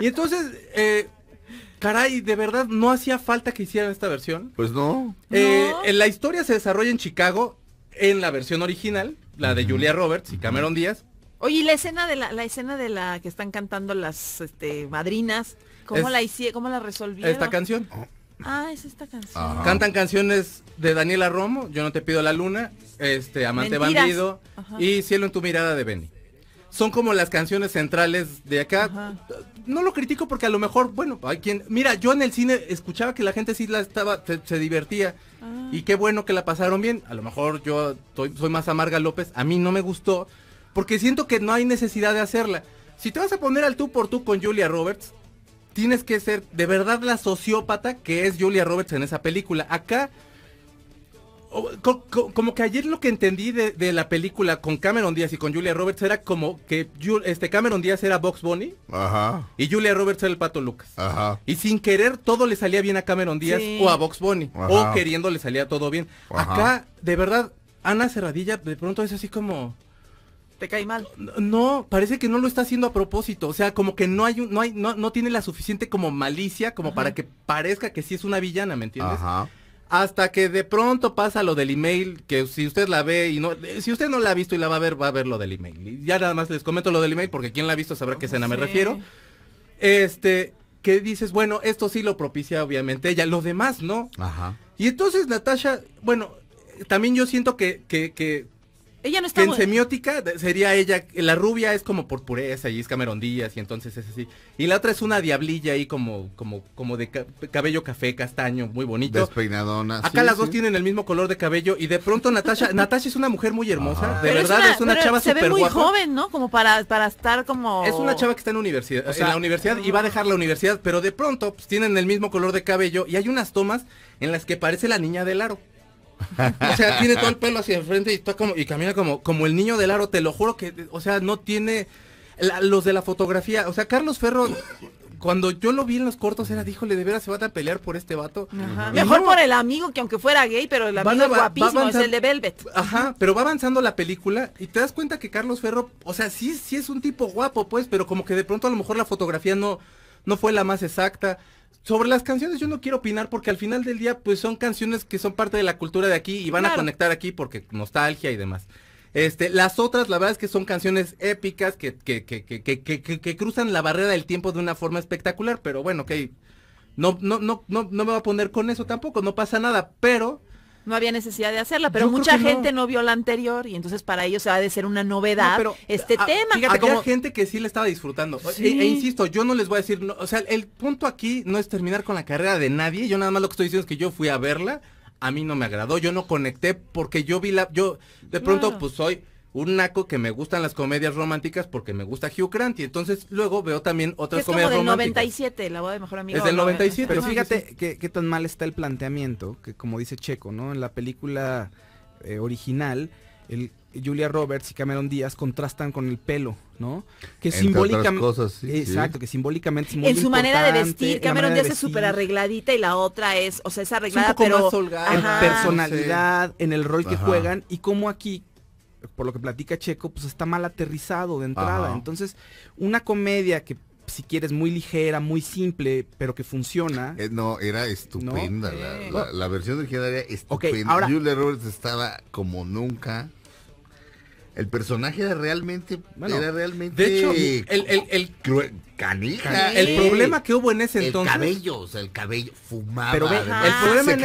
y entonces, eh, caray, de verdad no hacía falta que hicieran esta versión. Pues no. Eh, la historia se desarrolla en Chicago, en la versión original, la de Julia Roberts y Cameron Díaz.
Oye, la escena de la, la escena de la que están cantando las este, madrinas, ¿cómo la hicieron? cómo la resolvieron? Esta canción. Oh. Ah, es esta canción. Cantan
canciones de Daniela Romo, Yo no te pido la luna, este Amante bandido y Cielo en tu mirada de Benny. Son como las canciones centrales de acá. No lo critico porque a lo mejor, bueno, hay quien... Mira, yo en el cine escuchaba que la gente sí la estaba, se, divertía. Ah. Y qué bueno que la pasaron bien. A lo mejor yo soy más amarga López. A mí no me gustó porque siento que no hay necesidad de hacerla. Si te vas a poner al tú por tú con Julia Roberts, tienes que ser de verdad la sociópata que es Julia Roberts en esa película. Acá, como que ayer lo que entendí de, la película con Cameron Díaz y con Julia Roberts era como que este Cameron Díaz era Box Bunny y Julia Roberts era el Pato Lucas. Y sin querer todo le salía bien a Cameron Díaz o a Box Bunny o queriendo le salía todo bien. Acá, de verdad, Ana Cerradilla de pronto es así como... ¿Te cae mal? No, parece que no lo está haciendo a propósito. O sea, como que no hay, no, hay no, no tiene la suficiente como malicia como para que parezca que sí es una villana, ¿me entiendes? Ajá. Hasta que de pronto pasa lo del email, que si usted la ve y no, eh, si usted no la ha visto y la va a ver, va a ver lo del email. ya nada más les comento lo del email porque quien la ha visto sabrá a qué escena me refiero. Este, que dices, bueno, esto sí lo propicia obviamente ella, lo demás no. Ajá. Y entonces Natasha, bueno, también yo siento que, que, ella no está que en semiótica sería ella, la rubia es como por pureza y es Cameron y entonces es así. Y la otra es una diablilla ahí como como como de cabello café castaño, muy bonito. Despeinadona. Acá las dos tienen el mismo color de cabello y de pronto Natasha, Natasha es una mujer muy hermosa, de verdad es una, chava se ve muy joven,
¿no? Como para para estar como Es una chava
que está en universidad, o sea, en la universidad y va a dejar la universidad, pero de pronto pues, tienen el mismo color de cabello y hay unas tomas en las que parece la niña del aro.
O sea, tiene todo el
pelo hacia el frente y, como, y camina como, como el niño del aro, te lo juro que, o sea, no tiene... los de la fotografía, o sea, Carlos Ferro cuando yo lo vi en los cortos era, díjole, de veras se va a pelear por este vato. Mejor
por el amigo, que aunque fuera gay, pero el amigo es guapísimo, es el de Velvet.
Ajá, pero va avanzando la película y te das cuenta que Carlos Ferro, o sea, sí, sí es un tipo guapo, pues, pero como que de pronto a lo mejor la fotografía no, no fue la más exacta sobre las canciones yo no quiero opinar porque al final del día pues son canciones que son parte de la cultura de aquí y van a conectar aquí porque nostalgia y demás. Este, las otras, la verdad es que son canciones épicas que, que, que, que cruzan la barrera del tiempo de una forma espectacular, pero bueno, ok. no, no, no, no, no me voy a poner con eso tampoco, no pasa nada, pero
no había necesidad de hacerla, pero mucha gente no. vio la anterior y entonces para ellos ha de ser una novedad este ah, tema. Fíjate
gente que sí la estaba disfrutando. E, e insisto, yo no les voy a decir, o sea, el punto aquí no es terminar con la carrera de nadie, yo nada más lo que estoy diciendo es que yo fui a verla, a mí no me agradó, yo no conecté porque yo vi la, yo de pronto pues soy un naco que me gustan las comedias románticas porque me gusta Hugh Grant y entonces luego veo también otras es comedias como del
97, la voz de mejor amigo. Es del 97. Pero fíjate
qué tan mal está el planteamiento, que como dice Checo,
¿no? En la película eh, original, el Julia Roberts y Cameron Díaz contrastan con el pelo, ¿no? Que simbólicamente. exacto, que simbólicamente es muy En su manera de vestir, Cameron Díaz es súper
arregladita y la otra es, o sea, es arreglada, pero. En
personalidad, en el rol que juegan, y como aquí por lo que platica Checo, pues está mal aterrizado de entrada. Entonces, una comedia que si quieres, muy ligera, muy
simple, pero que funciona. Eh, no, era estupenda. La, versión era estupenda. Julia Roberts estaba como nunca. El personaje era realmente, realmente de hecho, el, el, El problema que hubo en ese entonces. El cabello, el cabello fumaba. el problema se en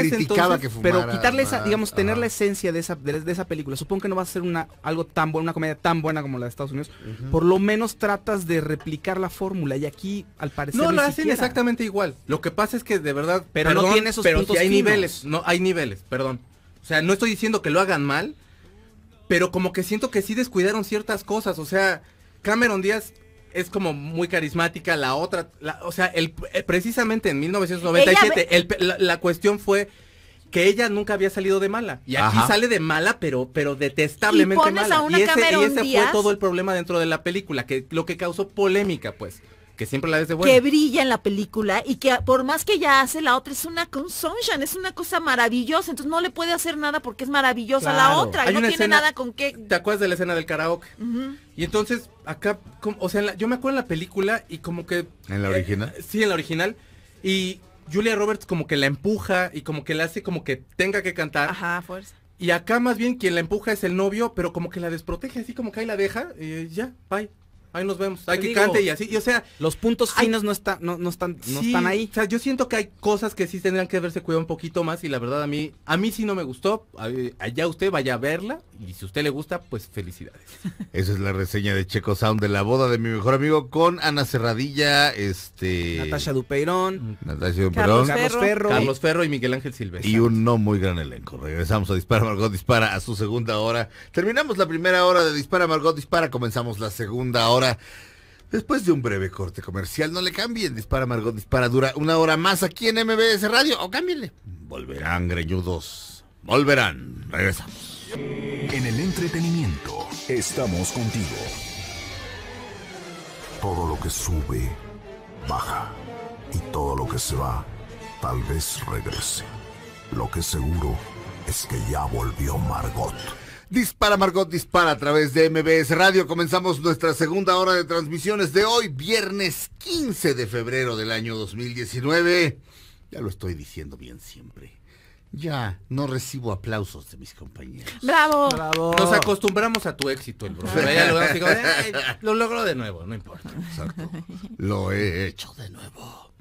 Que fumaba pero quitarle esa, digamos, tener
la esencia de esa, de, esa película. Supongo que no va a ser una, algo tan buena, una comedia tan buena como la de Estados Unidos. Por lo menos tratas de replicar la fórmula. Y aquí, al parecer. No, lo hacen
exactamente igual. Lo que pasa es que de verdad. Pero no tiene esos pero hay niveles. No, hay niveles, perdón. O sea, no estoy diciendo que lo hagan mal pero como que siento que sí descuidaron ciertas cosas, o sea, Cameron Díaz es como muy carismática, la otra, o sea, el, eh, precisamente en 1997 la, cuestión fue que ella nunca había salido de mala. Y aquí sale de mala, pero, pero detestablemente mala. y ese fue todo el problema dentro de la película, que lo que causó polémica, pues. Que siempre la ves de vuelta. Que brilla en la
película y que por más que ella hace, la otra es una con es una cosa maravillosa. Entonces no le puede hacer nada porque es maravillosa la otra. no tiene nada con qué. ¿Te
acuerdas de la escena del karaoke? Y entonces, acá, o sea, yo me acuerdo en la película y como que.
¿En la eh, original?
sí, en la original. Y Julia Roberts como que la empuja y como que la hace como que tenga que cantar. Ajá, fuerza. Y acá más bien quien la empuja es el novio, pero como que la desprotege, así como que ahí la deja, y ya, bye ahí nos vemos, hay que cante y así, o sea, los puntos finos no están no, están no están ahí. O sea, yo siento que hay cosas que sí tendrán que verse cuidado un poquito más y la verdad a mí a mí sí no me gustó. Allá usted vaya a verla y si usted le gusta, pues felicidades.
Esa es la reseña de Checo Sound de la boda de mi mejor amigo con Ana Cerradilla, este Natasha Dupeirón, Natasha Dupeirón, Carlos, Ferro, Carlos
Ferro y Miguel Ángel Silvestre. Y
un no muy gran elenco. Regresamos a Dispara Margot Dispara a su segunda hora. Terminamos la primera hora de Dispara Margot Dispara, comenzamos la segunda hora Después de un breve corte comercial, no le cambien. Dispara Margot, dispara dura una hora más aquí en MBS Radio. O cámbienle. Volverán, greñudos. Volverán. Regresamos. En el entretenimiento, estamos contigo. Todo lo que sube, baja. Y todo lo que se va, tal vez regrese. Lo que seguro es que ya volvió Margot. Dispara Margot, dispara a través de MBS Radio. Comenzamos nuestra segunda hora de transmisiones de hoy, viernes 15 de febrero del año 2019. Ya lo estoy diciendo bien siempre. Ya, no recibo aplausos de mis compañeros. ¡Bravo! Nos acostumbramos a tu éxito, el lo, logro de nuevo, no importa. Exacto. Lo he hecho de nuevo.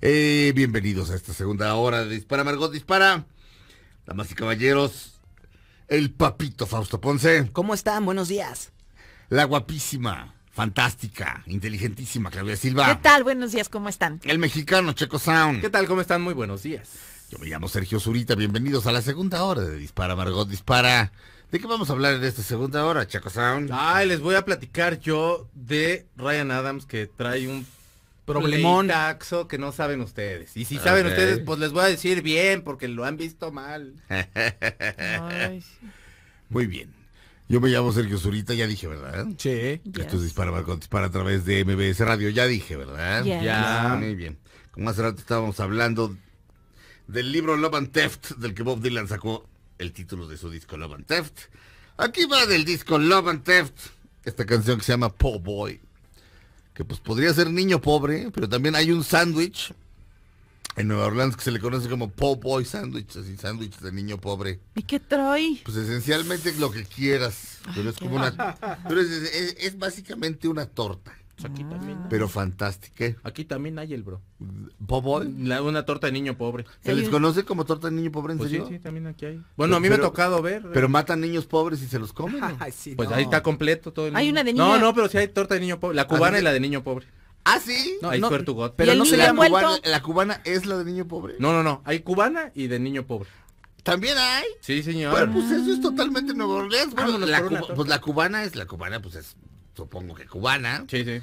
Eh, bienvenidos a esta segunda hora de Dispara Margot Dispara. Damas y caballeros, el papito Fausto Ponce. ¿Cómo están? Buenos días. La guapísima, fantástica, inteligentísima Claudia Silva. ¿Qué
tal? Buenos días, ¿cómo están?
El mexicano Checo Sound. ¿Qué tal? ¿Cómo están? Muy buenos días. Yo me llamo Sergio Zurita, bienvenidos a la segunda hora de Dispara Margot Dispara. ¿De qué vamos a hablar en esta segunda hora, Checo Sound? Ay, les voy a platicar yo de Ryan Adams que trae un problemón.
taxo que no saben ustedes. Y si saben ustedes, pues les voy a decir bien, porque lo han visto mal.
Muy bien. Yo me llamo Sergio Zurita, ya dije, ¿verdad? Sí. Esto Dispara a través de MBS Radio, ya dije, ¿verdad? Ya. Muy bien. Como hace rato estábamos hablando del libro Love and Theft, del que Bob Dylan sacó el título de su disco Love and Theft. Aquí va del disco Love and Theft, esta canción que se llama Po Boy que pues podría ser niño pobre, pero también hay un sándwich en Nueva Orleans que se le conoce como po' boy sandwich, así sándwich de niño pobre. ¿Y
qué trae?
Pues esencialmente lo que quieras, pero es como una es básicamente una torta. Pues aquí también. Pero fantástico Aquí también hay el bro. una torta de niño pobre. ¿Se les conoce como torta de niño pobre pues Bueno, a mí me ha tocado ver. Pero eh. matan niños pobres y se los comen. pues ahí está completo todo Hay
una de niño. No, no, pero sí hay torta de niño pobre. La cubana y la de niño pobre. ¿Ah, sí? No, Pero no se la cubana.
¿La cubana es la de niño pobre? No, no, no. Hay cubana y de niño pobre. ¿También hay? Sí, señor. pues eso es totalmente nuevo pues la cubana es la cubana, pues es supongo que cubana. Sí, sí.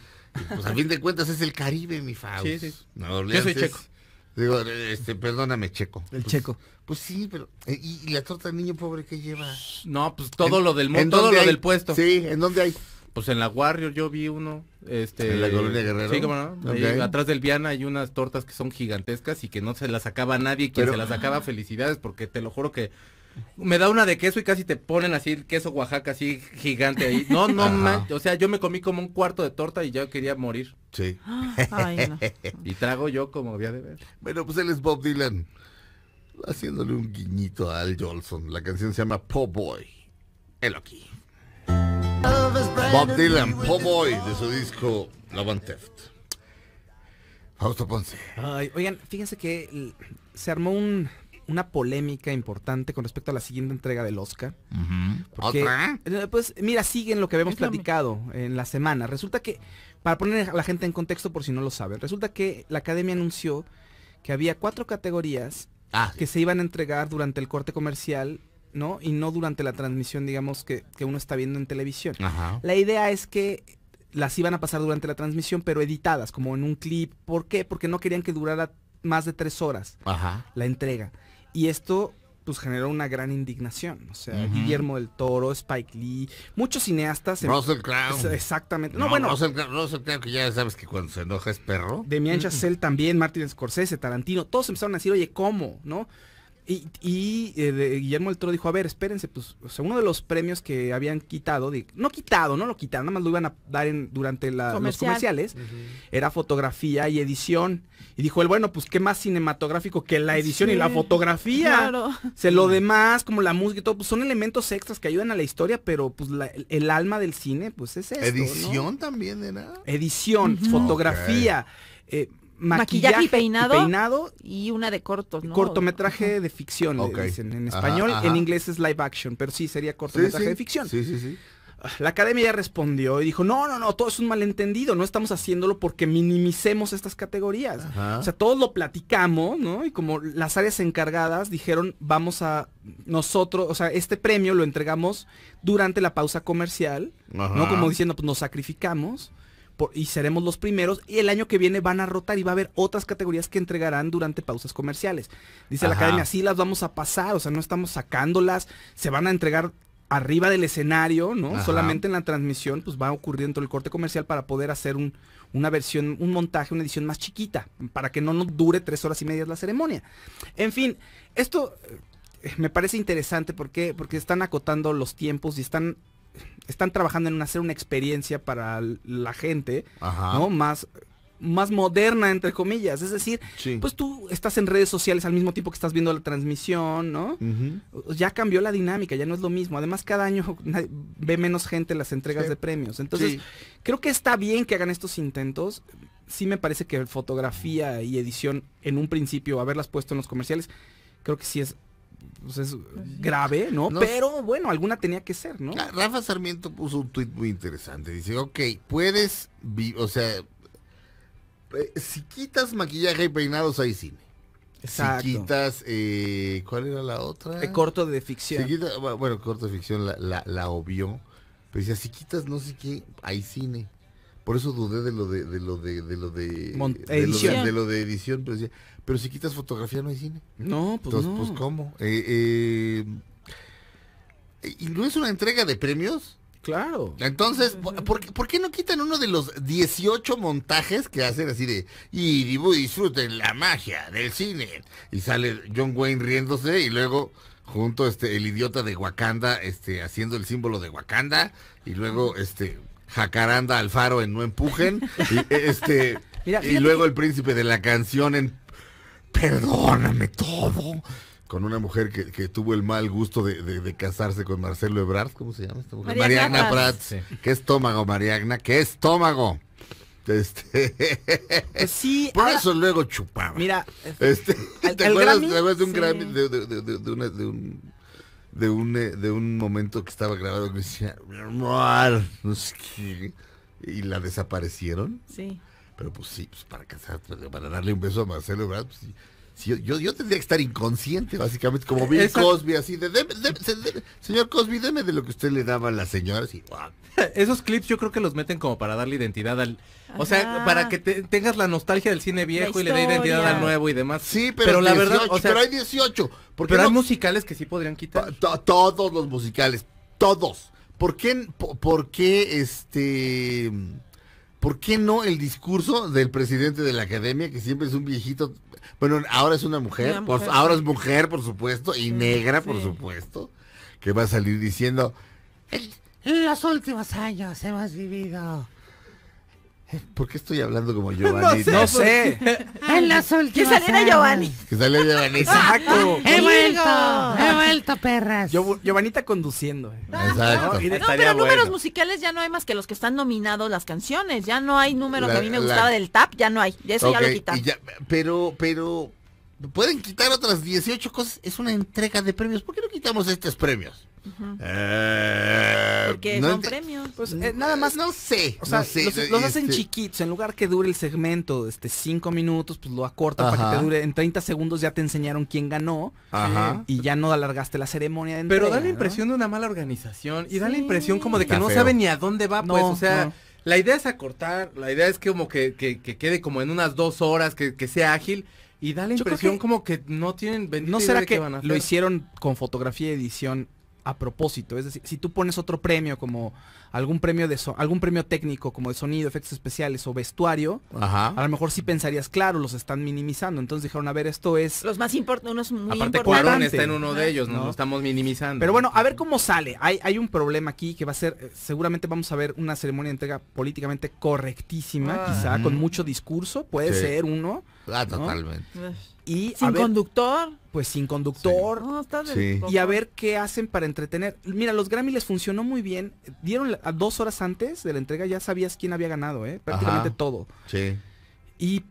pues a fin de cuentas es el Caribe, mi Faust. Sí, sí. Yo soy checo. Digo, este, perdóname, Checo. El pues, Checo. Pues sí, pero eh, ¿y, la torta niño pobre que lleva? No, pues todo lo del mundo, todo lo del puesto. Sí, ¿en dónde hay?
Pues en la Warrior yo vi uno, este en la colonia Guerrero. Sí, como no, atrás del Viana hay unas tortas que son gigantescas y que no se las sacaba nadie, quien se las sacaba felicidades porque te lo juro que me da una de queso y casi te ponen así queso Oaxaca así gigante ahí. No, no, man, o sea, yo me comí como un cuarto de torta y ya quería morir. Sí. Y trago
yo como había de ver. Bueno, pues él es Bob Dylan. Haciéndole un guiñito a Al Jolson. La canción se llama Po Boy. El aquí. Bob
Dylan, Po Boy, de
su disco Love and Theft. Fausto Ponce.
oigan, fíjense que se armó un una polémica importante con respecto a la siguiente entrega del Oscar. porque, eh, Pues mira, siguen lo que habíamos platicado en la semana. Resulta que, para poner a la gente en contexto por si no lo saben, resulta que la academia anunció que había cuatro categorías ah, que se iban a entregar durante el corte comercial ¿no? Y no durante la transmisión, digamos, que, que uno está viendo en televisión. La idea es que las iban a pasar durante la transmisión, pero editadas, como en un clip. ¿Por qué? Porque no querían que durara más de tres horas la entrega. Y esto pues generó una gran indignación. O sea, Guillermo del Toro, Spike Lee, muchos cineastas. Russell Crowe. Exactamente. No, bueno. Russell,
Russell Crowe, que ya sabes que cuando se enoja es perro. Demian Chazelle
también, Martin Scorsese, Tarantino, todos empezaron a decir, oye, ¿cómo? ¿No? Y, eh, Guillermo del Toro dijo, a ver, espérense, pues, sea, uno de los premios que habían quitado, no quitado, no lo quitaron, nada más lo iban a dar en, durante los comerciales, era fotografía y edición. Y dijo él, bueno, pues qué más cinematográfico que la edición y la fotografía. Claro. Se lo demás, como la música y todo, pues son elementos extras que ayudan a la historia, pero pues el alma del cine, pues es eso. Edición
también era.
Edición, fotografía. Eh, maquillaje, y, peinado,
y una de corto
Cortometraje de ficción, en español. En inglés es live action, pero sí sería cortometraje de ficción. Sí, sí, sí. La academia ya respondió y dijo, no, no, no, todo es un malentendido, no estamos haciéndolo porque minimicemos estas categorías. O sea, todos lo platicamos, ¿no? Y como las áreas encargadas dijeron, vamos a nosotros, o sea, este premio lo entregamos durante la pausa comercial, ¿no? Como diciendo, pues nos sacrificamos y seremos los primeros. Y el año que viene van a rotar y va a haber otras categorías que entregarán durante pausas comerciales. Dice la academia, sí las vamos a pasar, o sea, no estamos sacándolas, se van a entregar arriba del escenario, ¿no? Solamente en la transmisión, pues va dentro del corte comercial para poder hacer una versión, un montaje, una edición más chiquita, para que no nos dure tres horas y media la ceremonia. En fin, esto eh, me parece interesante porque, porque están acotando los tiempos y están están trabajando en hacer una experiencia para la gente, Más más moderna, entre comillas. Es decir, pues tú estás en redes sociales al mismo tiempo que estás viendo la transmisión, ¿no? Ya cambió la dinámica, ya no es lo mismo. Además, cada año ve menos gente las entregas de premios. Entonces, creo que está bien que hagan estos intentos. Sí me parece que fotografía y edición, en un principio, haberlas puesto en los comerciales, creo que sí es pues, es grave, ¿no? Pero
bueno, alguna tenía que ser, ¿no? Ah, Rafa Sarmiento puso un tuit muy interesante. Dice, ok, puedes, o sea, eh, si quitas maquillaje y peinados hay cine. Exacto. Si quitas, eh, ¿cuál era la otra? El corto de ficción. Si bueno, corto de ficción la, la, obvió. Pero decía, si quitas no sé qué, hay cine. Por eso dudé de lo de, lo de, lo de, de, lo de, de lo de edición, pero decía, pero si quitas fotografía no hay cine. No, pues no. pues cómo. Eh, eh, ¿Y no es una entrega de premios? Claro. Entonces, ¿por, qué no quitan uno de los 18 montajes que hacen así de y disfruten la magia del cine? Y sale John Wayne riéndose y luego junto este el idiota de Wakanda este haciendo el símbolo de Wakanda y luego este Jacaranda Alfaro en No Empujen y este y luego el príncipe de la canción en perdóname todo. Con una mujer que, tuvo el mal gusto de, casarse con Marcelo Ebrard, ¿cómo se llama esta mujer? Mariana, ¿Qué estómago, Mariana? ¿Qué estómago? Este. Pues Por eso luego chupaba. Mira. Este, el, ¿Te acuerdas de un De, de un. momento que estaba grabado que decía, y la desaparecieron. Sí. Pero pues sí, pues para para darle un beso a Marcelo verdad pues, Yo, yo, tendría que estar inconsciente, básicamente, como Bill Cosby, así de, señor Cosby, deme de lo que usted le daba a la señora Esos clips yo
creo que los meten como para darle identidad al... O sea, para que tengas la nostalgia del cine viejo y le dé identidad al nuevo y demás. Sí, pero, la verdad... O sea, pero hay 18. Porque pero hay
musicales que sí podrían quitar. todos los musicales, todos. ¿Por qué, por qué este... ¿Por qué no el discurso del presidente de la academia, que siempre es un viejito? Bueno, ahora es una mujer, ahora es mujer, por supuesto, y negra, por supuesto, que va a salir diciendo, en los últimos años hemos vivido ¿Por qué estoy hablando como Giovanni? No sé. Ah, en
las Que saliera Giovanni.
Que saliera Giovanni. Exacto. He
vuelto. He vuelto, perras. Giovanni está conduciendo. Eh. Ah, exacto. No, pero números
musicales ya no hay más que los que están nominados las canciones. Ya no hay número que a mí me gustaba del tap, ya no hay. eso ya lo he
pero, pero, pueden quitar otras 18 cosas, es una entrega de premios. ¿Por qué no quitamos estos premios? Eh, Porque son
premios. Pues, mm, eh, nada más. No sé. Eh, los, hacen este chiquitos. En lugar que dure el segmento este 5 minutos, pues lo acorta para que te dure. En 30 segundos ya te enseñaron quién ganó. Ajá. Y ya no alargaste la
ceremonia Pero da la impresión de una mala organización. Y da la impresión como de que no sabe saben ni a dónde va, pues. o sea. La idea es acortar, la idea es que como que, quede como en unas dos horas, que, sea ágil. Y da la impresión como que no tienen ¿No será que, lo hicieron con fotografía
y edición a propósito. Es decir, si tú pones otro premio como algún premio de algún premio técnico como de sonido, efectos especiales o vestuario, a lo mejor sí pensarías, claro, los están minimizando. Entonces dijeron, a ver, esto es los más importantes, muy Aparte Cuarón está en uno de ellos, ¿no? Lo
estamos minimizando. Pero bueno,
a ver cómo sale. Hay, hay un problema aquí que va a ser, eh, seguramente vamos a ver una ceremonia de entrega políticamente correctísima, ah. quizá, con mucho discurso, puede ser uno.
Ah, totalmente.
Y sin conductor. Pues sin conductor. No, Y a ver qué hacen para entretener. Mira, los Grammy les funcionó muy bien. Dieron a dos horas antes de la entrega, ya sabías quién había ganado, ¿eh? Prácticamente todo. Sí. Y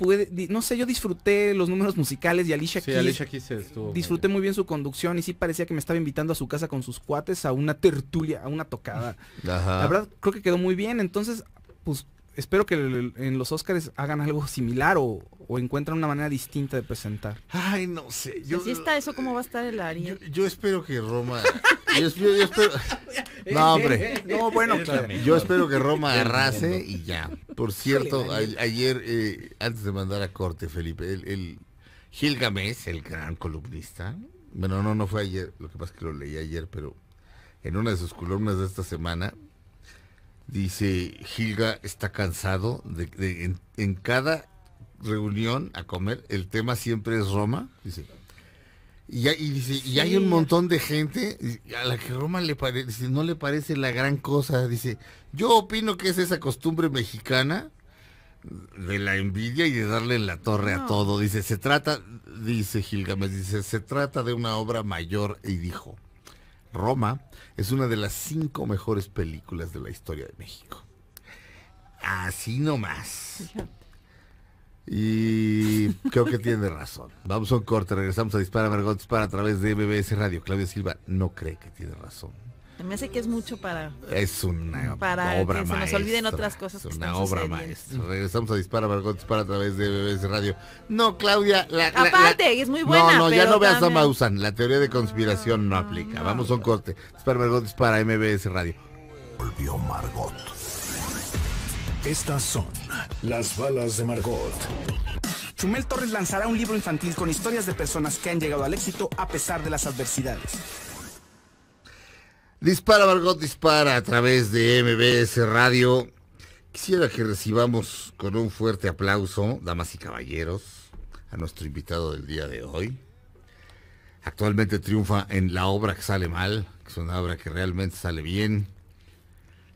no sé, yo disfruté los números musicales y Alicia disfruté muy bien. muy bien su conducción y sí parecía que me estaba invitando a su casa con sus cuates a una tertulia, a una tocada.
Ajá. La verdad,
creo que quedó muy bien. Entonces, pues espero que en los óscares hagan algo similar o, o, encuentren una manera
distinta de presentar. Ay, no sé. Yo, si está eso, ¿cómo va a estar el área Yo, espero que Roma... No, hombre. No, bueno, claro. yo espero que Roma arrase y ya. Por cierto, ayer, eh, antes de mandar a corte, Felipe, el, el Gil Games, el gran columnista, bueno, no, no fue ayer, lo que pasa es que lo leí ayer, pero en una de sus columnas de esta semana, Dice, Gilga está cansado de, en, cada reunión a comer, el tema siempre es Roma. y, dice, y hay un montón de gente a la que Roma le parece, no le parece la gran cosa. Dice, yo opino que es esa costumbre mexicana de la envidia y de darle en la torre a todo. Dice, se trata, dice me dice, se trata de una obra mayor y dijo, Roma es una de las cinco mejores películas de la historia de México. Así nomás. Y creo que tiene razón. Vamos a un corte, regresamos a Dispara Margot Dispara a través de MBS Radio. Claudia Silva no cree que tiene razón.
Me hace que es mucho para.
Es una para obra que se nos
olviden otras cosas. Es una obra maestra.
Regresamos a Dispara Margot para a través de MBS Radio. No, Claudia. La, Aparte, es muy buena. No, no, ya no veas a Mausan. La teoría de conspiración no, aplica. Vamos a un corte. Dispara Margot para MBS Radio. Volvió Margot. Estas son las balas de Margot.
Chumel Torres lanzará un libro infantil con historias de personas que han llegado al éxito a pesar de las adversidades.
Dispara Margot, dispara a través de MBS Radio. Quisiera que recibamos con un fuerte aplauso, damas y caballeros, a nuestro invitado del día de hoy. Actualmente triunfa en la obra que sale mal, que es una obra que realmente sale bien.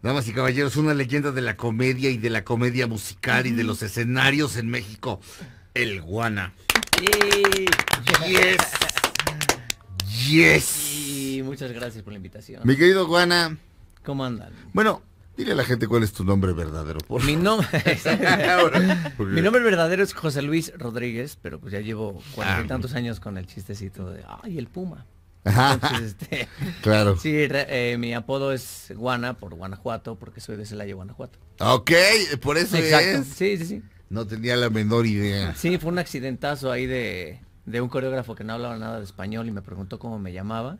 Damas y caballeros, una leyenda de la comedia y de la comedia musical y de los escenarios en México, el Guana. Yes. Yes
muchas gracias por la invitación. Mi
querido Juana. ¿Cómo andan? Bueno, Dile a la gente cuál es tu nombre verdadero.
Por mi, nombre mi nombre verdadero es José Luis Rodríguez, pero pues ya llevo cuarenta y ah. tantos años con el chistecito de ¡ay, el puma! Entonces, este, claro. Sí, eh, mi apodo es Guana por Guanajuato, porque soy de Celaya, Guanajuato. Ok, por eso Exacto. Sí, sí, sí.
No tenía la menor idea.
Sí, fue un accidentazo ahí de de un coreógrafo que no hablaba nada de español y me preguntó cómo me llamaba.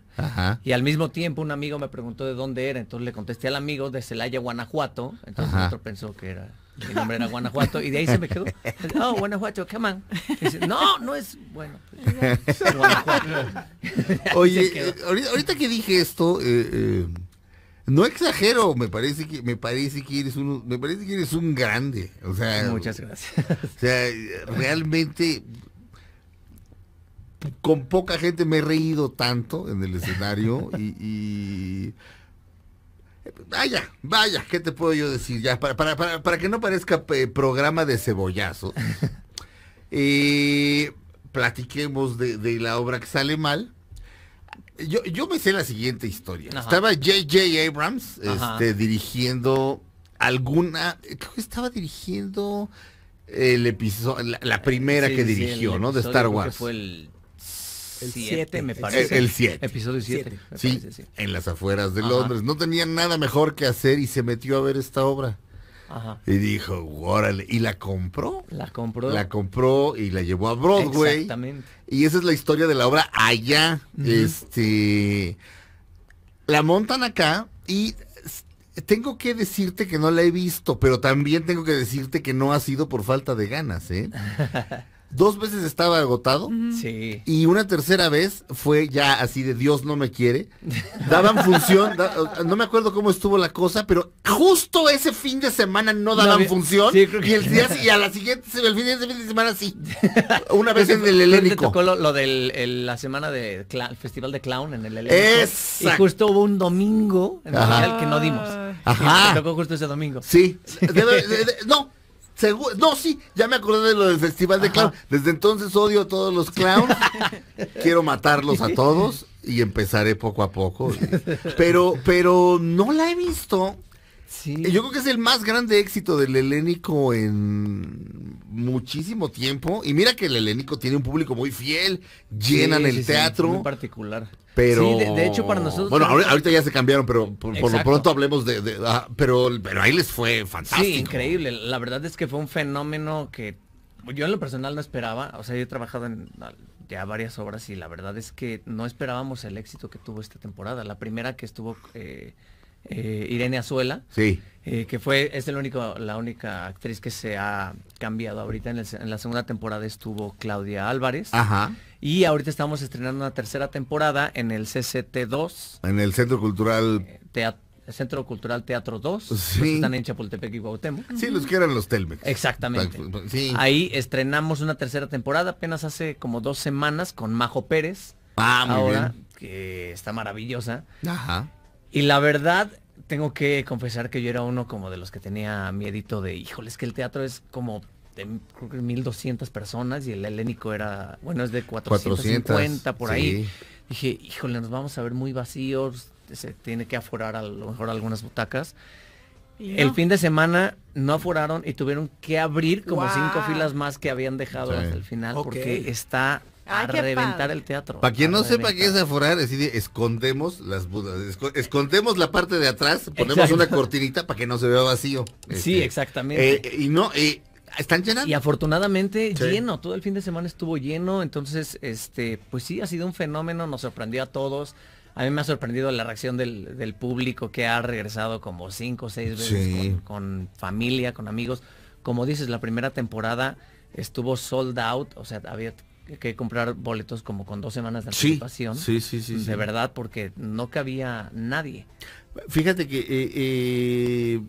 Y al mismo tiempo un amigo me preguntó de dónde era, entonces le contesté al amigo de Celaya, Guanajuato, entonces el otro pensó que era mi nombre era Guanajuato y de ahí se me quedó. Oh, Guanajuato, come on. no, no es bueno. Pues, Oye, eh, ahorita
que dije esto, eh, eh, no exagero, me parece que me parece que eres me parece que eres un grande. O sea, muchas gracias. O sea, realmente con poca gente me he reído tanto en el escenario y, Vaya, vaya, ¿qué te puedo yo decir? Ya, para, para, que no parezca eh, programa de cebollazo, y eh, platiquemos de, la obra que sale mal. Yo, me sé la siguiente historia. Estaba J.J. Abrams este, dirigiendo alguna. Creo que estaba dirigiendo el episodio, la, primera que dirigió, ¿no? De Star Wars.
El 7, me parece. El 7. Episodio 7.
Sí, en las afueras de Londres. No tenía nada mejor que hacer y se metió a ver esta obra. Ajá. Y dijo, órale, y la compró. La compró. La compró y la llevó a Broadway. Exactamente. Y esa es la historia de la obra allá. Este. La montan acá y tengo que decirte que no la he visto, pero también tengo que decirte que no ha sido por falta de ganas, ¿eh? Dos veces estaba agotado. Y una tercera vez fue ya así de Dios no me quiere. Daban función, no me acuerdo cómo estuvo la cosa, pero justo ese fin de semana no daban función. Sí, y, el día, y a la siguiente, el fin de, semana sí.
Una vez en el Helénico. tocó lo, de la semana del Festival de Clown en el Helénico. Y justo hubo un domingo en el que no dimos. Ajá. tocó justo ese domingo. Sí.
no no, sí, ya me acordé de lo del Festival de Clown. Desde entonces odio a todos los clowns. Quiero matarlos a todos y empezaré poco a poco. Pero, pero no la he visto. Yo creo que es el más grande éxito del helénico en muchísimo tiempo. Y mira que el helénico tiene un público muy fiel, llenan el teatro. en particular. Pero... de, hecho para nosotros... Bueno, ahorita ya se cambiaron, pero por, lo pronto hablemos de... Ah, pero, pero ahí les fue fantástico. Sí, increíble.
La verdad es que fue un fenómeno que yo en lo personal no esperaba. O sea, yo he trabajado en ya varias obras y la verdad es que no esperábamos el éxito que tuvo esta temporada. La primera que estuvo... Eh, eh, Irene Azuela. Sí. Eh, que fue, es el único, la única actriz que se ha cambiado ahorita. En, la segunda temporada estuvo Claudia Álvarez. Ajá. Y ahorita estamos estrenando una tercera temporada en el CCT2.
En el Centro Cultural... Eh,
teatro, Centro Cultural Teatro 2, sí. Pues, están en Chapultepec y Cuauhtémoc Sí, los que eran los Telmex. Exactamente. Pues, sí. Ahí estrenamos una tercera temporada apenas hace como dos semanas con Majo Pérez. Ah, ahora, que está maravillosa. Ajá. Y la verdad, tengo que confesar que yo era uno como de los que tenía miedito de, híjole, es que el teatro es como de 1200 personas y el helénico era, bueno, es de 450 por ahí. Dije, híjole, nos vamos a ver muy vacíos, se tiene que aforar a lo mejor algunas butacas. El fin de semana no aforaron y tuvieron que abrir como cinco filas más que habían dejado hasta el final porque está a reventar el teatro. Para quien no sepa qué es
aforar, escondemos las budas,
escondemos la parte de atrás, ponemos una
cortinita para que no se vea vacío. sí, este, exactamente. Eh,
y no, eh, están llenas? Y afortunadamente lleno, todo el fin de semana estuvo lleno, entonces, este, pues sí, ha sido un fenómeno, nos sorprendió a todos. A mí me ha sorprendido la reacción del, público que ha regresado como cinco o seis veces con, con familia, con amigos. Como dices, la primera temporada estuvo sold out, o sea, había que comprar boletos como con dos semanas de anticipación. Sí, sí, sí. de verdad, porque no cabía nadie. Fíjate que eh,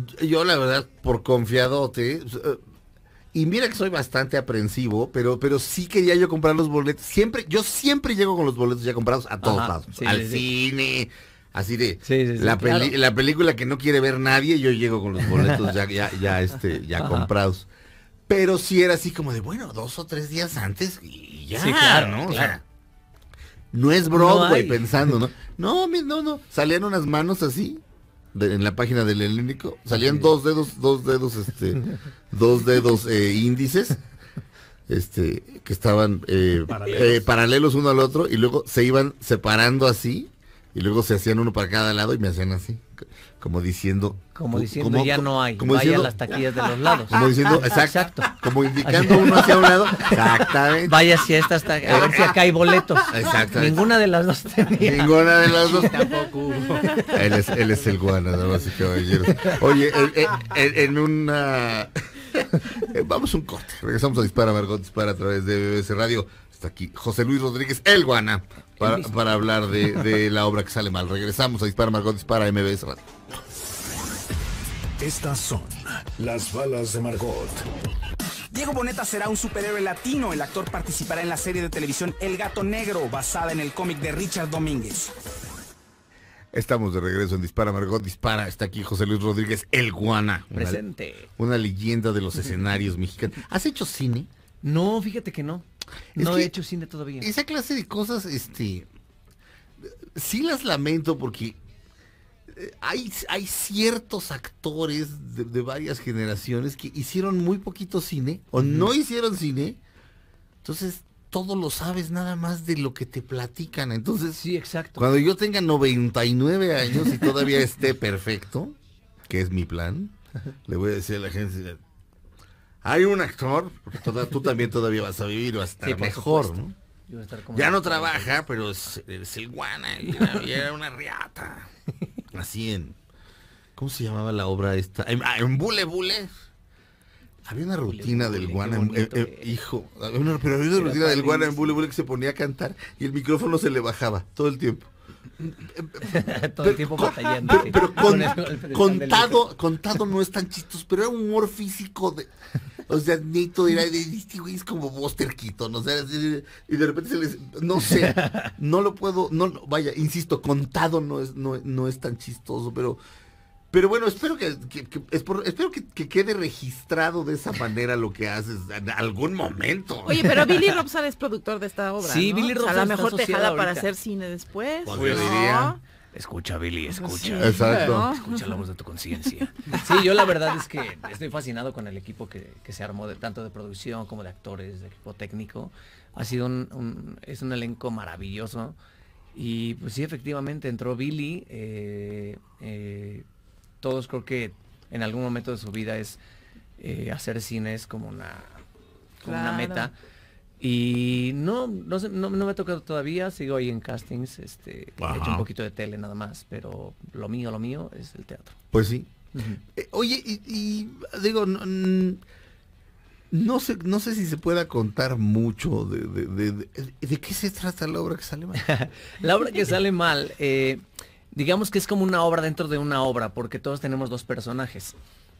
eh,
yo la verdad, por confiadote, eh, y mira que soy bastante aprensivo, pero, pero sí quería yo comprar los boletos. Siempre, yo siempre llego con los boletos ya comprados a todos lados. al cine, así de la, película que no quiere ver nadie, yo llego con los boletos ya, ya, ya este, comprados. Pero sí era así como de, bueno, dos o tres días antes y ya, ¿no? O sea, no es Broadway pensando, ¿no? No, no, no. Salían unas manos así. en la página del helénico salían dos dedos dos dedos este dos dedos eh, índices este que estaban eh, eh, paralelos. uno al otro y luego se iban separando así y luego se hacían uno para cada lado y me hacían así como diciendo como diciendo ya no hay vaya vayan las taquillas de los lados como diciendo ah, exacto, como indicando uno hacia un lado
exactamente vaya si estas a ver si acá hay boletos exacto ninguna de las dos tenía ninguna de las dos tampoco él es, él es el
guana más y caballeros oye eh, eh, en, una vamos un corte regresamos a dispara Margot dispara a través de BBC Radio aquí José Luis Rodríguez, el Guana, para, hablar de, la obra que sale mal. Regresamos a Dispara Margot Dispara MBS Estas son las balas de Margot.
Diego Boneta será un superhéroe latino. El actor participará en la serie de televisión El Gato Negro, basada en el cómic de Richard Domínguez.
Estamos de regreso en Dispara Margot Dispara. Está aquí José Luis Rodríguez, el Guana. Presente. Una leyenda de los escenarios mexicanos.
¿Has hecho cine? No, fíjate que no no he hecho cine todavía. Esa clase de
cosas, este, sí las lamento porque eh, hay, hay ciertos actores de, varias generaciones que hicieron muy poquito cine o no hicieron cine. Entonces, todo lo sabes nada más de lo que te platican. Entonces, sí, exacto. Cuando yo tenga 99 años y todavía esté perfecto, que es mi plan, le voy a decir a la gente, hay un actor, tú también todavía vas a vivir, vas a estar mejor, ¿no? ya no trabaja, pero es, el guana, y era, una riata. Así en... ¿Cómo se llamaba la obra esta? En, ah, en Bule Había una rutina del guana, hijo, pero había una rutina del guana en Bule Bule que se ponía a cantar y el micrófono se le bajaba todo el tiempo. todo el tiempo batallando. Pero, contado, contado no es tan chistoso, pero era un humor físico de... O sea, Nito dirá, este es como Buster Keaton, o y de repente se les, no sé, no lo puedo, no, vaya, insisto, contado no es, no, no es tan chistoso, pero, pero bueno, espero que, espero que, quede registrado de esa manera lo que haces en algún momento. Oye,
pero Billy Robson es productor de esta obra. Sí, Billy Robson.
O a lo mejor te jala para hacer
cine después.
diría. Pues Escucha, Billy, pues escucha. Exacto. Escucha la de tu conciencia. Sí, yo la verdad es que estoy fascinado con el equipo que, se armó, tanto de producción como de actores, de equipo técnico. Ha sido un, es un elenco maravilloso. Y pues sí, efectivamente, entró Billy. Eh, eh, todos creo que en algún momento de su vida es eh, hacer cine es como una, como una meta. Y no, no, no, me ha tocado todavía, sigo ahí en castings, este, he hecho un poquito de tele nada más, pero lo mío, lo mío es el teatro. Pues sí. Eh, oye,
y, digo, no, sé, no sé si se pueda contar mucho de, de, qué se trata la obra que sale mal.
la obra que sale mal, eh, digamos que es como una obra dentro de una obra, porque todos tenemos dos personajes.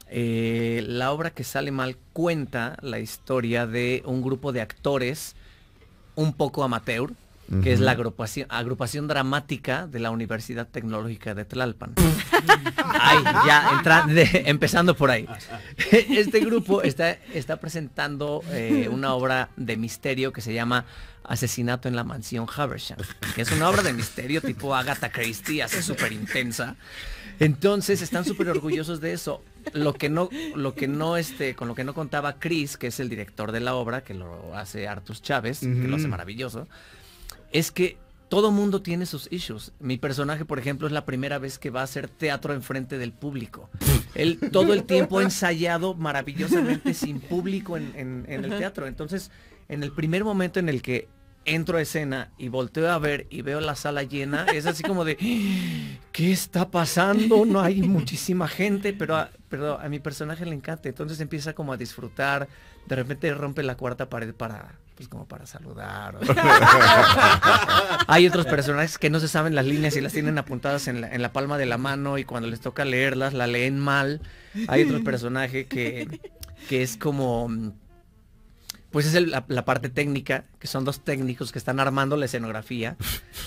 Eh, la obra que sale mal cuenta la historia de un grupo de actores un poco amateur, que es la agrupación, dramática de la Universidad Tecnológica de Tlalpan. Ay, ya empezando por ahí. Este grupo está, está presentando eh, una obra de misterio que se llama Asesinato en la Mansión Haversham que es una obra de misterio tipo Agatha Christie, así súper intensa. Entonces están súper orgullosos de eso lo que no, lo que no, este, con lo que no contaba Chris, que es el director de la obra, que lo hace Artus Chávez, que lo hace maravilloso, es que todo mundo tiene sus issues. Mi personaje, por ejemplo, es la primera vez que va a hacer teatro enfrente del público. Él todo el tiempo ha ensayado maravillosamente sin público en el teatro. Entonces, en el primer momento en el que entro a escena y volteo a ver y veo la sala llena, es así como de, ¿qué está pasando? No hay muchísima gente, pero a, a mi personaje le encanta. Entonces empieza como a disfrutar, de repente rompe la cuarta pared para, pues como para saludar. hay otros personajes que no se saben las líneas y las tienen apuntadas en la, palma de la mano y cuando les toca leerlas la leen mal. Hay otro personaje que, que es como mm, pues es la, parte técnica, que son dos técnicos que están armando la escenografía.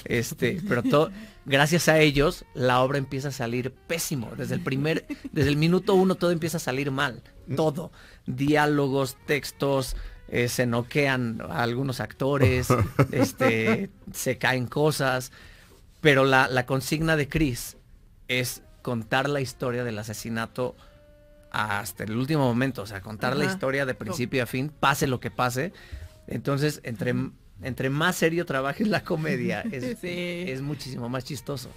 este, pero todo, gracias a ellos, la obra empieza a salir pésimo. Desde el primer, desde el minuto uno todo empieza a salir mal. Todo. Diálogos, textos, eh, se noquean a algunos actores, este, se caen cosas. Pero la, la consigna de Chris es contar la historia del asesinato hasta el último momento, o sea, contar la historia de principio a fin, pase lo que pase. Entonces, entre, entre más serio trabajes la comedia, es, muchísimo más chistoso.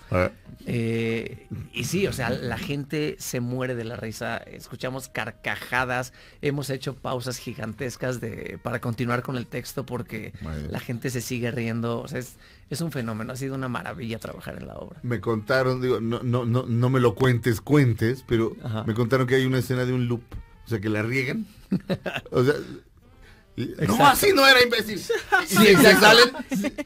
Eh, y sí, o sea, la gente se muere de la risa, escuchamos carcajadas, hemos hecho pausas gigantescas de, para continuar con el texto porque la gente se sigue riendo, o sea, es un fenómeno, ha sido una maravilla trabajar en la obra.
Me contaron, digo, no, no, no, no me lo cuentes, cuentes, pero me contaron que hay una escena de un loop, o sea, que la riegan. o sea, no, así no era imbécil.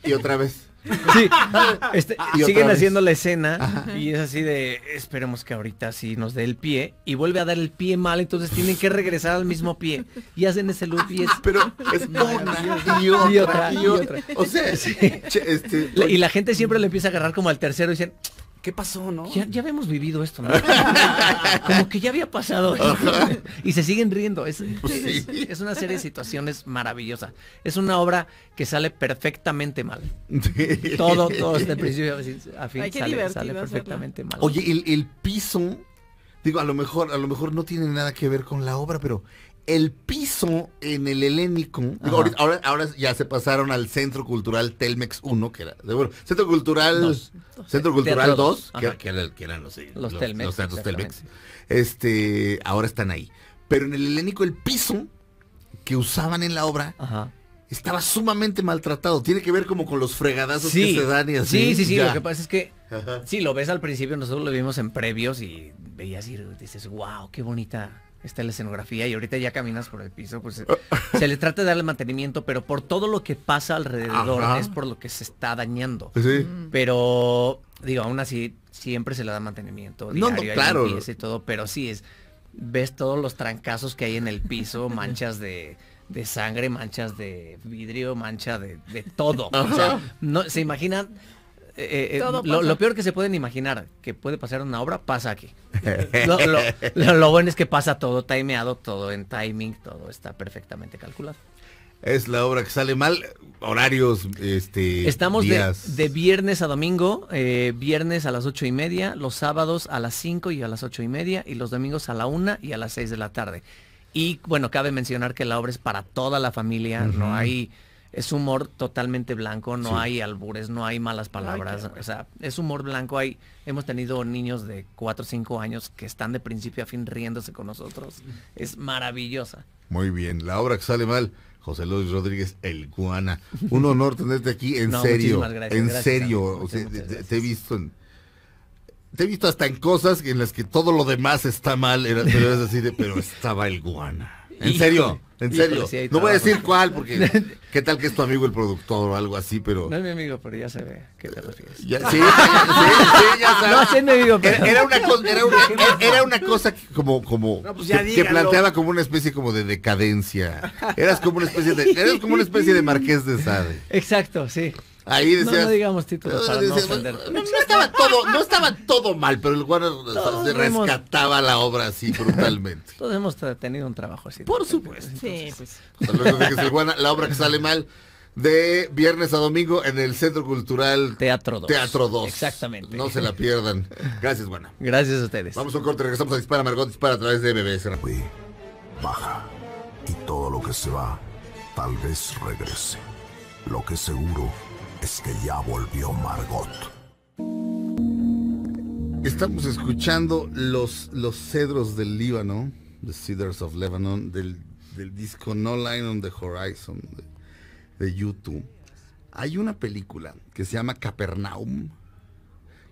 Y, y otra vez. Sí, este, siguen
haciendo la escena y es así de, esperemos que ahorita sí nos dé el pie y vuelve a dar el pie mal, entonces tienen que regresar al mismo pie y hacen ese loop y es... Pero es y otra, y otra. O sea,
este,
y la gente siempre le empieza a agarrar como al tercero y dicen, ¿Qué pasó, no? Ya, habíamos vivido esto, ¿no? Como que ya había pasado. y se siguen riendo. Es, pues una serie de situaciones maravillosas. Es una obra que sale perfectamente mal. Todo, todo, desde el principio a fin sale, sale, perfectamente mal. Oye,
el, el piso Digo, a lo mejor, a lo mejor no tiene nada que ver con la obra, pero el piso en el helénico. ahora, ya se pasaron al Centro Cultural Telmex 1, que era. bueno, Centro Cultural. Centro Cultural 2, que, eran los, Telmex. Telmex. Este, ahora están ahí. Pero en el helénico, el piso que usaban en la obra. estaba sumamente maltratado. Tiene que ver como con los fregadazos que se dan y así. Sí, sí, sí. Lo que pasa
es que si sí, lo ves al principio, nosotros lo vimos en previos y veías y dices, wow, qué bonita está la escenografía y ahorita ya caminas por el piso, pues ah. se le trata de darle mantenimiento, pero por todo lo que pasa alrededor es por lo que se está dañando. Pero digo, aún así siempre se le da mantenimiento. no, claro. Y todo, pero sí es ves todos los trancazos que hay en el piso, manchas de sangre, manchas de vidrio, mancha de, todo. O sea, no, se imaginan eh, eh, lo, peor que se pueden imaginar que puede pasar en una obra, pasa aquí. lo, bueno es que pasa todo timeado, todo en timing, todo está perfectamente calculado. Es la obra que
sale mal, horarios, este, Estamos De,
viernes a domingo, eh, viernes a las ocho y media, los sábados a las cinco y a las ocho y media, y los domingos a la una y a las seis de la tarde. Y bueno, cabe mencionar que la obra es para toda la familia, no hay es humor totalmente blanco, no hay albures, no hay malas palabras, o sea, es humor blanco. Hay, hemos tenido niños de 4 o 5 años que están de principio a fin riéndose con nosotros. Es maravillosa.
Muy bien, la obra que sale mal, José Luis Rodríguez, el Guana. Un honor tenerte aquí, en serio. Gracias, en serio, te, he visto Te visto hasta en cosas en las que todo lo demás está mal, pero así pero estaba el guana. ¿En serio? En serio. no voy a decir cuál, porque qué tal que es tu amigo el productor o algo así, pero. No
es mi amigo, pero ya se ve. ¿Qué sí, sí, ya sabes. No, sí es mi amigo, era, una cosa, era, una, cosa como, como pues que, planteaba
como una especie como de decadencia. Eras como una especie de, eras como una especie de marqués de Sade.
Exacto, sí. Ahí no, no digamos título no No,
estaba todo, no estaba todo mal, pero el Juana rescataba la obra así brutalmente. Todos hemos tenido un trabajo así. Por supuesto. sí, pues. la obra que sale mal de viernes a domingo en el Centro Cultural Teatro 2. Teatro 2. Exactamente. No se la pierdan. Gracias, Juana. Gracias a ustedes. Vamos a un corte, regresamos a Dispara Margot, Dispara a través de BBS. Baja. Y todo lo que se va, tal vez regrese. Lo que seguro que ya volvió Margot. Estamos escuchando los, los cedros del Líbano, The Cedars of Lebanon, del, disco No Line on the Horizon de, YouTube. Hay una película que se llama Capernaum,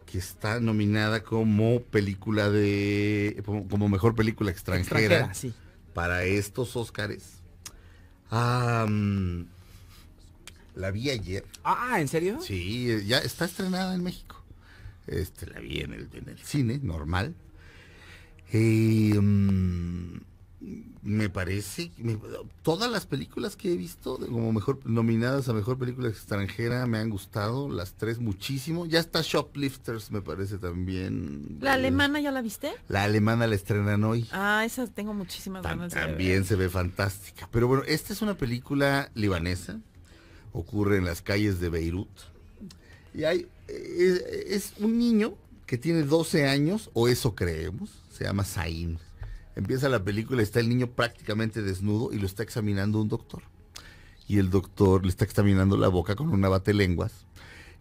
que está nominada como película de. como mejor película extranjera, para estos Óscares. La vi ayer. Ah, ¿en serio? Sí, ya está estrenada en México. Este, la vi en el, cine, normal. Eh, mm, me parece, todas las películas que he visto, como mejor nominadas a mejor película extranjera, me han gustado, las tres muchísimo. Ya está Shoplifters, me parece también. ¿La eh,
alemana ya la viste?
La alemana la estrenan hoy. Ah, esa tengo muchísimas ganas de También se ve fantástica. Pero bueno, esta es una película libanesa ocurre en las calles de Beirut. Y hay, eh, es, un niño que tiene 12 años, o eso creemos, se llama Zain. Empieza la película, está el niño prácticamente desnudo y lo está examinando un doctor. Y el doctor le está examinando la boca con una lenguas.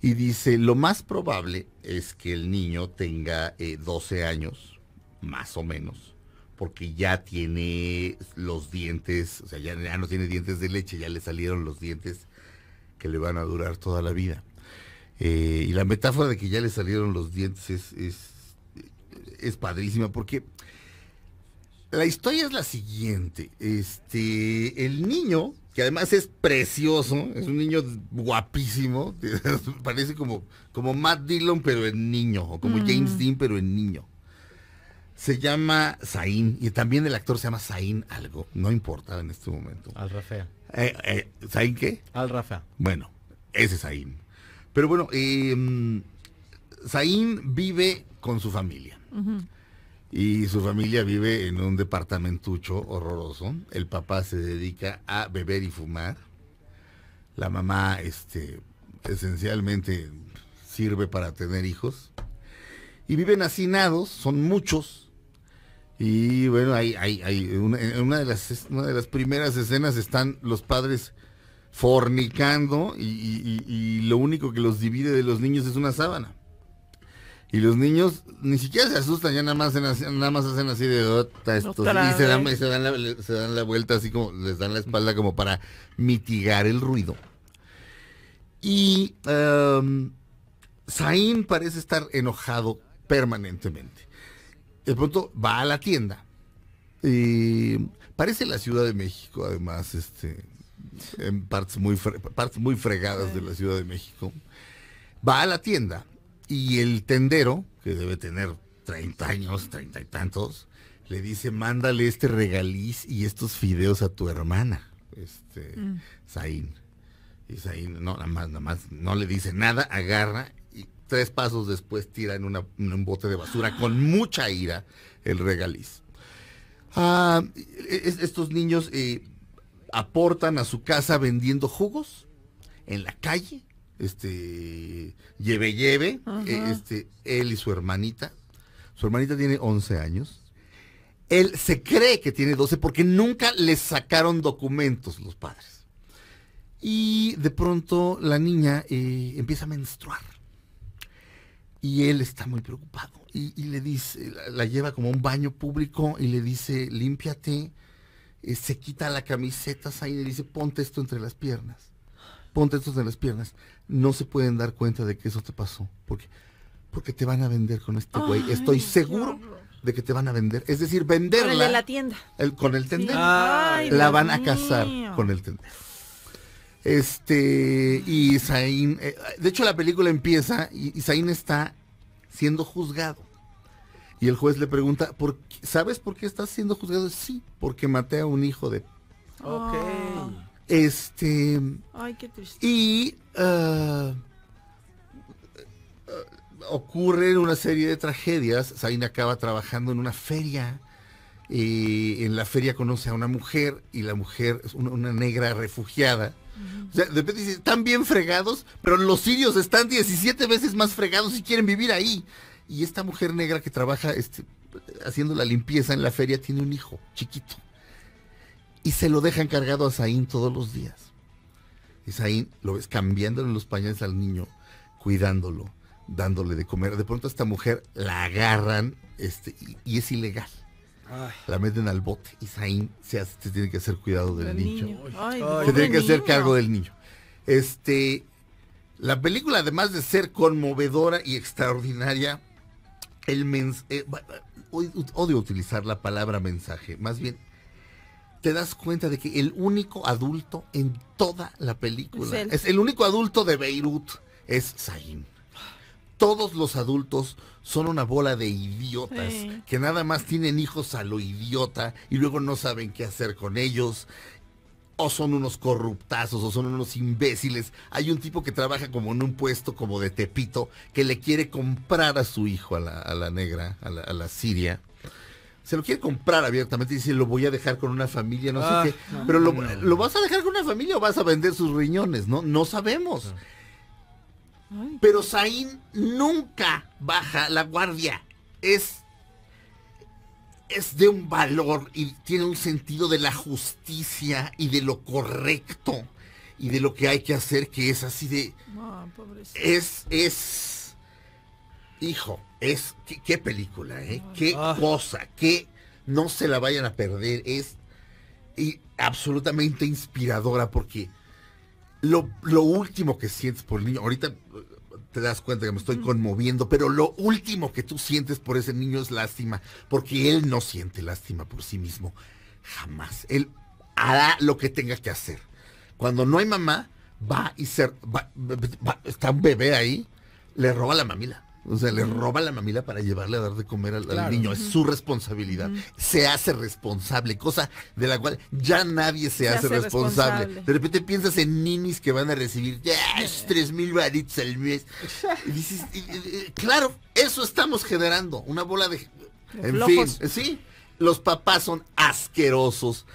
Y dice, lo más probable es que el niño tenga 12 eh, años, más o menos, porque ya tiene los dientes, o sea, ya, ya no tiene dientes de leche, ya le salieron los dientes que le van a durar toda la vida. Eh, y la metáfora de que ya le salieron los dientes es, es, padrísima porque la historia es la siguiente. Este, el niño, que además es precioso, es un niño guapísimo, parece como, como Matt Dillon pero en niño, o como James Dean pero en niño. Se llama Zain, y también el actor se llama Zain algo, no importa en este momento. Al Rafael. Eh, eh ¿Saín qué? Al Rafa. Bueno, ese es Saín. Pero bueno, em, Saín vive con su familia. Y su familia vive en un departamentucho horroroso. El papá se dedica a beber y fumar. La mamá, este, esencialmente sirve para tener hijos. Y viven hacinados, son muchos, y bueno, hay, una, de las, de las primeras escenas están los padres fornicando y, lo único que los divide de los niños es una sábana. Y los niños ni siquiera se asustan, ya nada más, hacen, nada más hacen así de oh, y se dan, se, dan la, vuelta así como, les dan la espalda como para mitigar el ruido. Y em, Zayn Zain parece estar enojado permanentemente de pronto va a la tienda. Y parece la Ciudad de México, además, este, en partes muy, muy fregadas de la Ciudad de México. Va a la tienda y el tendero, que debe tener 30 años, 30 y tantos, le dice, mándale este regaliz y estos fideos a tu hermana, este, mm. Zain. Y Zain, no, más, nada más, no le dice nada, agarra Tres pasos después tira en, un bote de basura con mucha ira el regaliz. Ah, estos niños eh, aportan a su casa vendiendo jugos en la calle. Este, lleve, lleve, eh, este, él y su hermanita. Su hermanita tiene 11 años. Él se cree que tiene 12 porque nunca le sacaron documentos los padres. Y de pronto la niña eh, empieza a menstruar y él está muy preocupado y, le dice, la, lleva como a un baño público y le dice, límpiate, eh, se quita la camiseta y le dice, ponte esto entre las piernas, ponte esto entre las piernas. No se pueden dar cuenta de que eso te pasó, porque, porque te van a vender con este güey, estoy seguro de que te van a vender. Es decir, venderla. Con el la tienda. con el tender. la van a casar con el tender. Este, y Zayn, eh, de hecho la película empieza y, Isaín está siendo juzgado. Y el juez le pregunta, ¿sabes por qué estás siendo juzgado? Sí, porque maté a un hijo de... Ok. Este... Ay, qué triste. Y ah, ah, ocurren una serie de tragedias. Zayn acaba trabajando en una feria. Y eh, en la feria conoce a una mujer y la mujer es una negra refugiada o sea, de repente están bien fregados, pero los sirios están 17 veces más fregados y quieren vivir ahí. Y esta mujer negra que trabaja este, haciendo la limpieza en la feria tiene un hijo chiquito. Y se lo dejan encargado a Zain todos los días. Y Zain lo ves cambiándole los pañales al niño, cuidándolo, dándole de comer. De pronto a esta mujer la agarran este, y es ilegal. La meten al bote y Zain se, hace, tiene que hacer cuidado del niño. se tiene que hacer cargo del niño. Este, la película, además de ser conmovedora y extraordinaria, el mens eh, odio utilizar la palabra mensaje, más bien te das cuenta de que el único adulto en toda la película, es, el único adulto de Beirut, es Zain todos los adultos son una bola de idiotas que nada más tienen hijos a lo idiota y luego no saben qué hacer con ellos. O son unos corruptazos, o son unos imbéciles. Hay un tipo que trabaja como en un puesto como de Tepito, que le quiere comprar a su hijo, a la, negra, a la, siria. Se lo quiere comprar abiertamente y dice, lo voy a dejar con una familia, no sé ah, qué. pero lo, lo, vas a dejar con una familia o vas a vender sus riñones? No, no sabemos. Ah. Pero Zain nunca baja la guardia. Es, es de un valor y tiene un sentido de la justicia y de lo correcto y de lo que hay que hacer que es así de... Ah, es, es... Hijo, es... Qué, película, ¿eh? qué ah. cosa, que no se la vayan a perder. Es y absolutamente inspiradora porque lo, último que sientes por el niño, ahorita eh, te das cuenta que me estoy conmoviendo, pero lo último que tú sientes por ese niño es lástima, porque él no siente lástima por sí mismo, jamás. Él hará lo que tenga que hacer. Cuando no hay mamá, va y ser, está un bebé ahí, le roba la mamila. O sea, le roba la mamila para llevarle a dar de comer al, niño. Es su responsabilidad. Se hace responsable, cosa de la cual ya nadie se, hace, responsable. De repente piensas en ninis que van a recibir tres mil varitos al mes. Y dices, claro, eso estamos generando. Una bola de. en fin, sí. Los papás son asquerosos.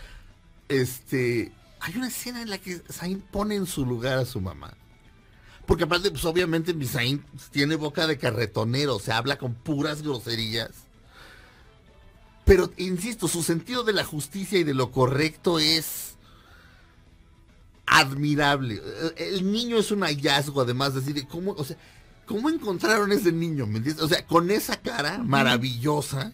Este. Hay una escena en la que Zayn pone en su lugar a su mamá. Porque aparte, pues obviamente Misain tiene boca de carretonero, se habla con puras groserías. Pero, insisto, su sentido de la justicia y de lo correcto es admirable. E-, el niño es un hallazgo, además, decir, ¿cómo, o sea, ¿cómo encontraron ese niño? ¿Me entiendes? O sea, con esa cara maravillosa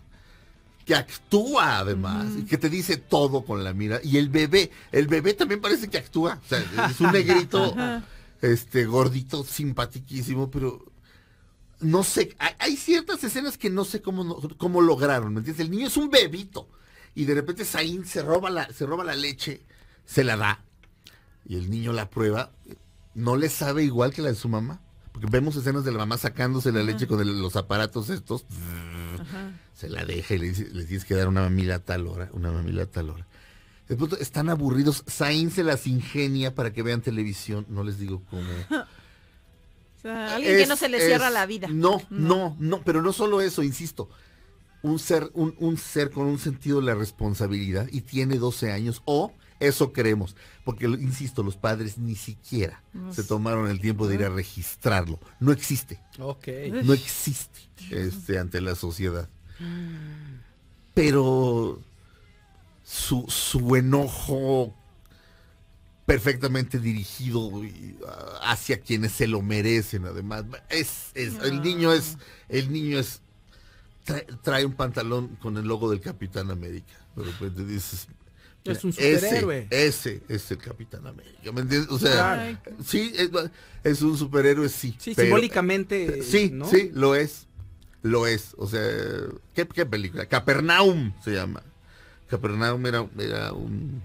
que actúa además y que te dice todo con la mira. Y el bebé, el bebé también parece que actúa. O sea, es un negrito este gordito, simpatiquísimo, pero no sé, hay, ciertas escenas que no sé cómo, cómo lograron, ¿me entiendes? El niño es un bebito y de repente Zain se roba la, se roba la leche, se la da y el niño la prueba, no le sabe igual que la de su mamá, porque vemos escenas de la mamá sacándose la leche con los aparatos estos, se la deja y le, dice, tienes que dar una mamila tal hora, una mamila tal hora. De pronto están aburridos. Zain se las ingenia para que vean televisión. No les digo cómo.
alguien que no se les cierra la vida. No, no,
no, pero no solo eso, insisto. Un ser, un, ser con un sentido de la responsabilidad y tiene 12 años o eso queremos, porque insisto, los padres ni siquiera se tomaron el tiempo de ir a registrarlo. No existe. Okay. No existe este, ante la sociedad. Mm. Pero su, su enojo perfectamente dirigido hacia quienes se lo merecen además es, el ah. niño es el niño es trae, un pantalón con el logo del Capitán América pues dices es un superhéroe. Ese, es el Capitán América. O sea, sí, es, un superhéroe, sí. simbólicamente. Sí, sí, lo es. Lo es. O sea, qué película? Capernaum se llama. Capernaum era, un...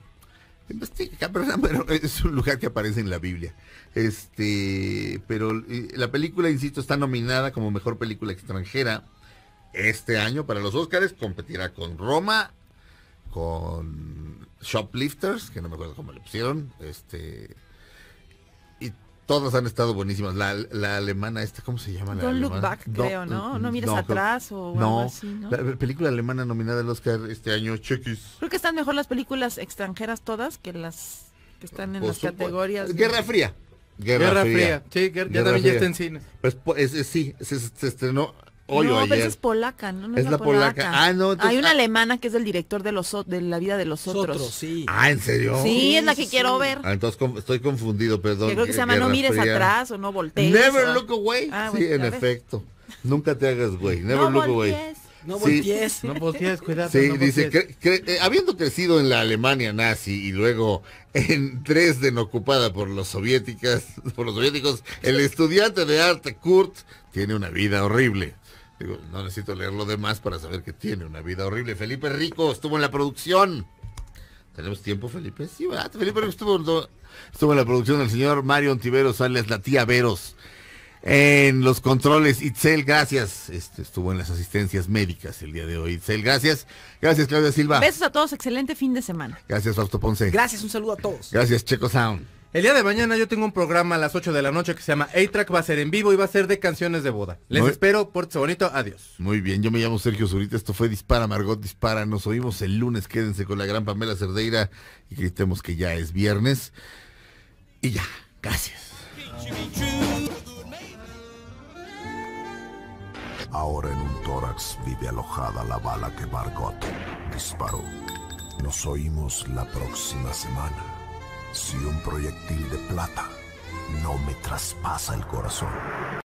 Capernaum es un lugar que aparece en la Biblia. Este, pero eh, la película, insisto, está nominada como mejor película extranjera este año para los Oscars. Competirá con Roma, con Shoplifters, que no me acuerdo cómo le pusieron, este, Todas han estado buenísimas. La, la alemana, esta, ¿cómo se llama? La Don't Look Back, creo, ¿no? No mires atrás o algo así, ¿no? La película alemana nominada al Oscar este año, Chequis. Creo
que están mejor las películas extranjeras todas que las que están en las categorías. Guerra Fría.
Guerra, Guerra Fría. Sí, Guerra Fría también ya está en cine. Pues, pues sí, se, estrenó no, es polaca, ¿no? es, la polaca. Ah, no. Hay una
ah. alemana que es el director de los de la vida de los otros. sí.
Ah, ¿en serio? Sí, es la que quiero ver. Ah, entonces estoy confundido, perdón. creo que, se llama No mires atrás o No voltees. Never look away. Ah, sí, en efecto. Nunca te hagas güey. Never no look away. No voltees. No voltees, cuidado. Sí, dice, eh, habiendo crecido en la Alemania nazi y luego en Dresden ocupada por los soviéticas, por los soviéticos, el estudiante de arte Kurt tiene una vida horrible no necesito leer lo demás para saber que tiene una vida horrible. Felipe Rico estuvo en la producción. ¿Tenemos tiempo, Felipe? Sí, ¿verdad? Felipe Rico estuvo, en la producción del señor Mario Ontiveros, alias la tía Veros. En los controles, Itzel, gracias. Este, estuvo en las asistencias médicas el día de hoy. Itzel, gracias. Gracias, Claudia Silva. Besos
a todos,
excelente fin de semana.
Gracias, Fausto Ponce. Gracias,
un saludo a todos.
Gracias, Checo Sound. El día de mañana yo tengo
un programa a las 8 de la noche que se llama A-Track, va a ser en vivo y va a ser de canciones de boda. Les espero, pórtese
bonito, adiós. Muy bien, yo me llamo Sergio Zurita, esto fue Dispara Margot Dispara, nos oímos el lunes, quédense con la gran Pamela Cerdeira y gritemos que ya es viernes. Y ya, gracias. Ahora en un tórax vive alojada la bala que Margot disparó. Nos oímos la próxima semana. Si un proyectil de plata
no me traspasa el corazón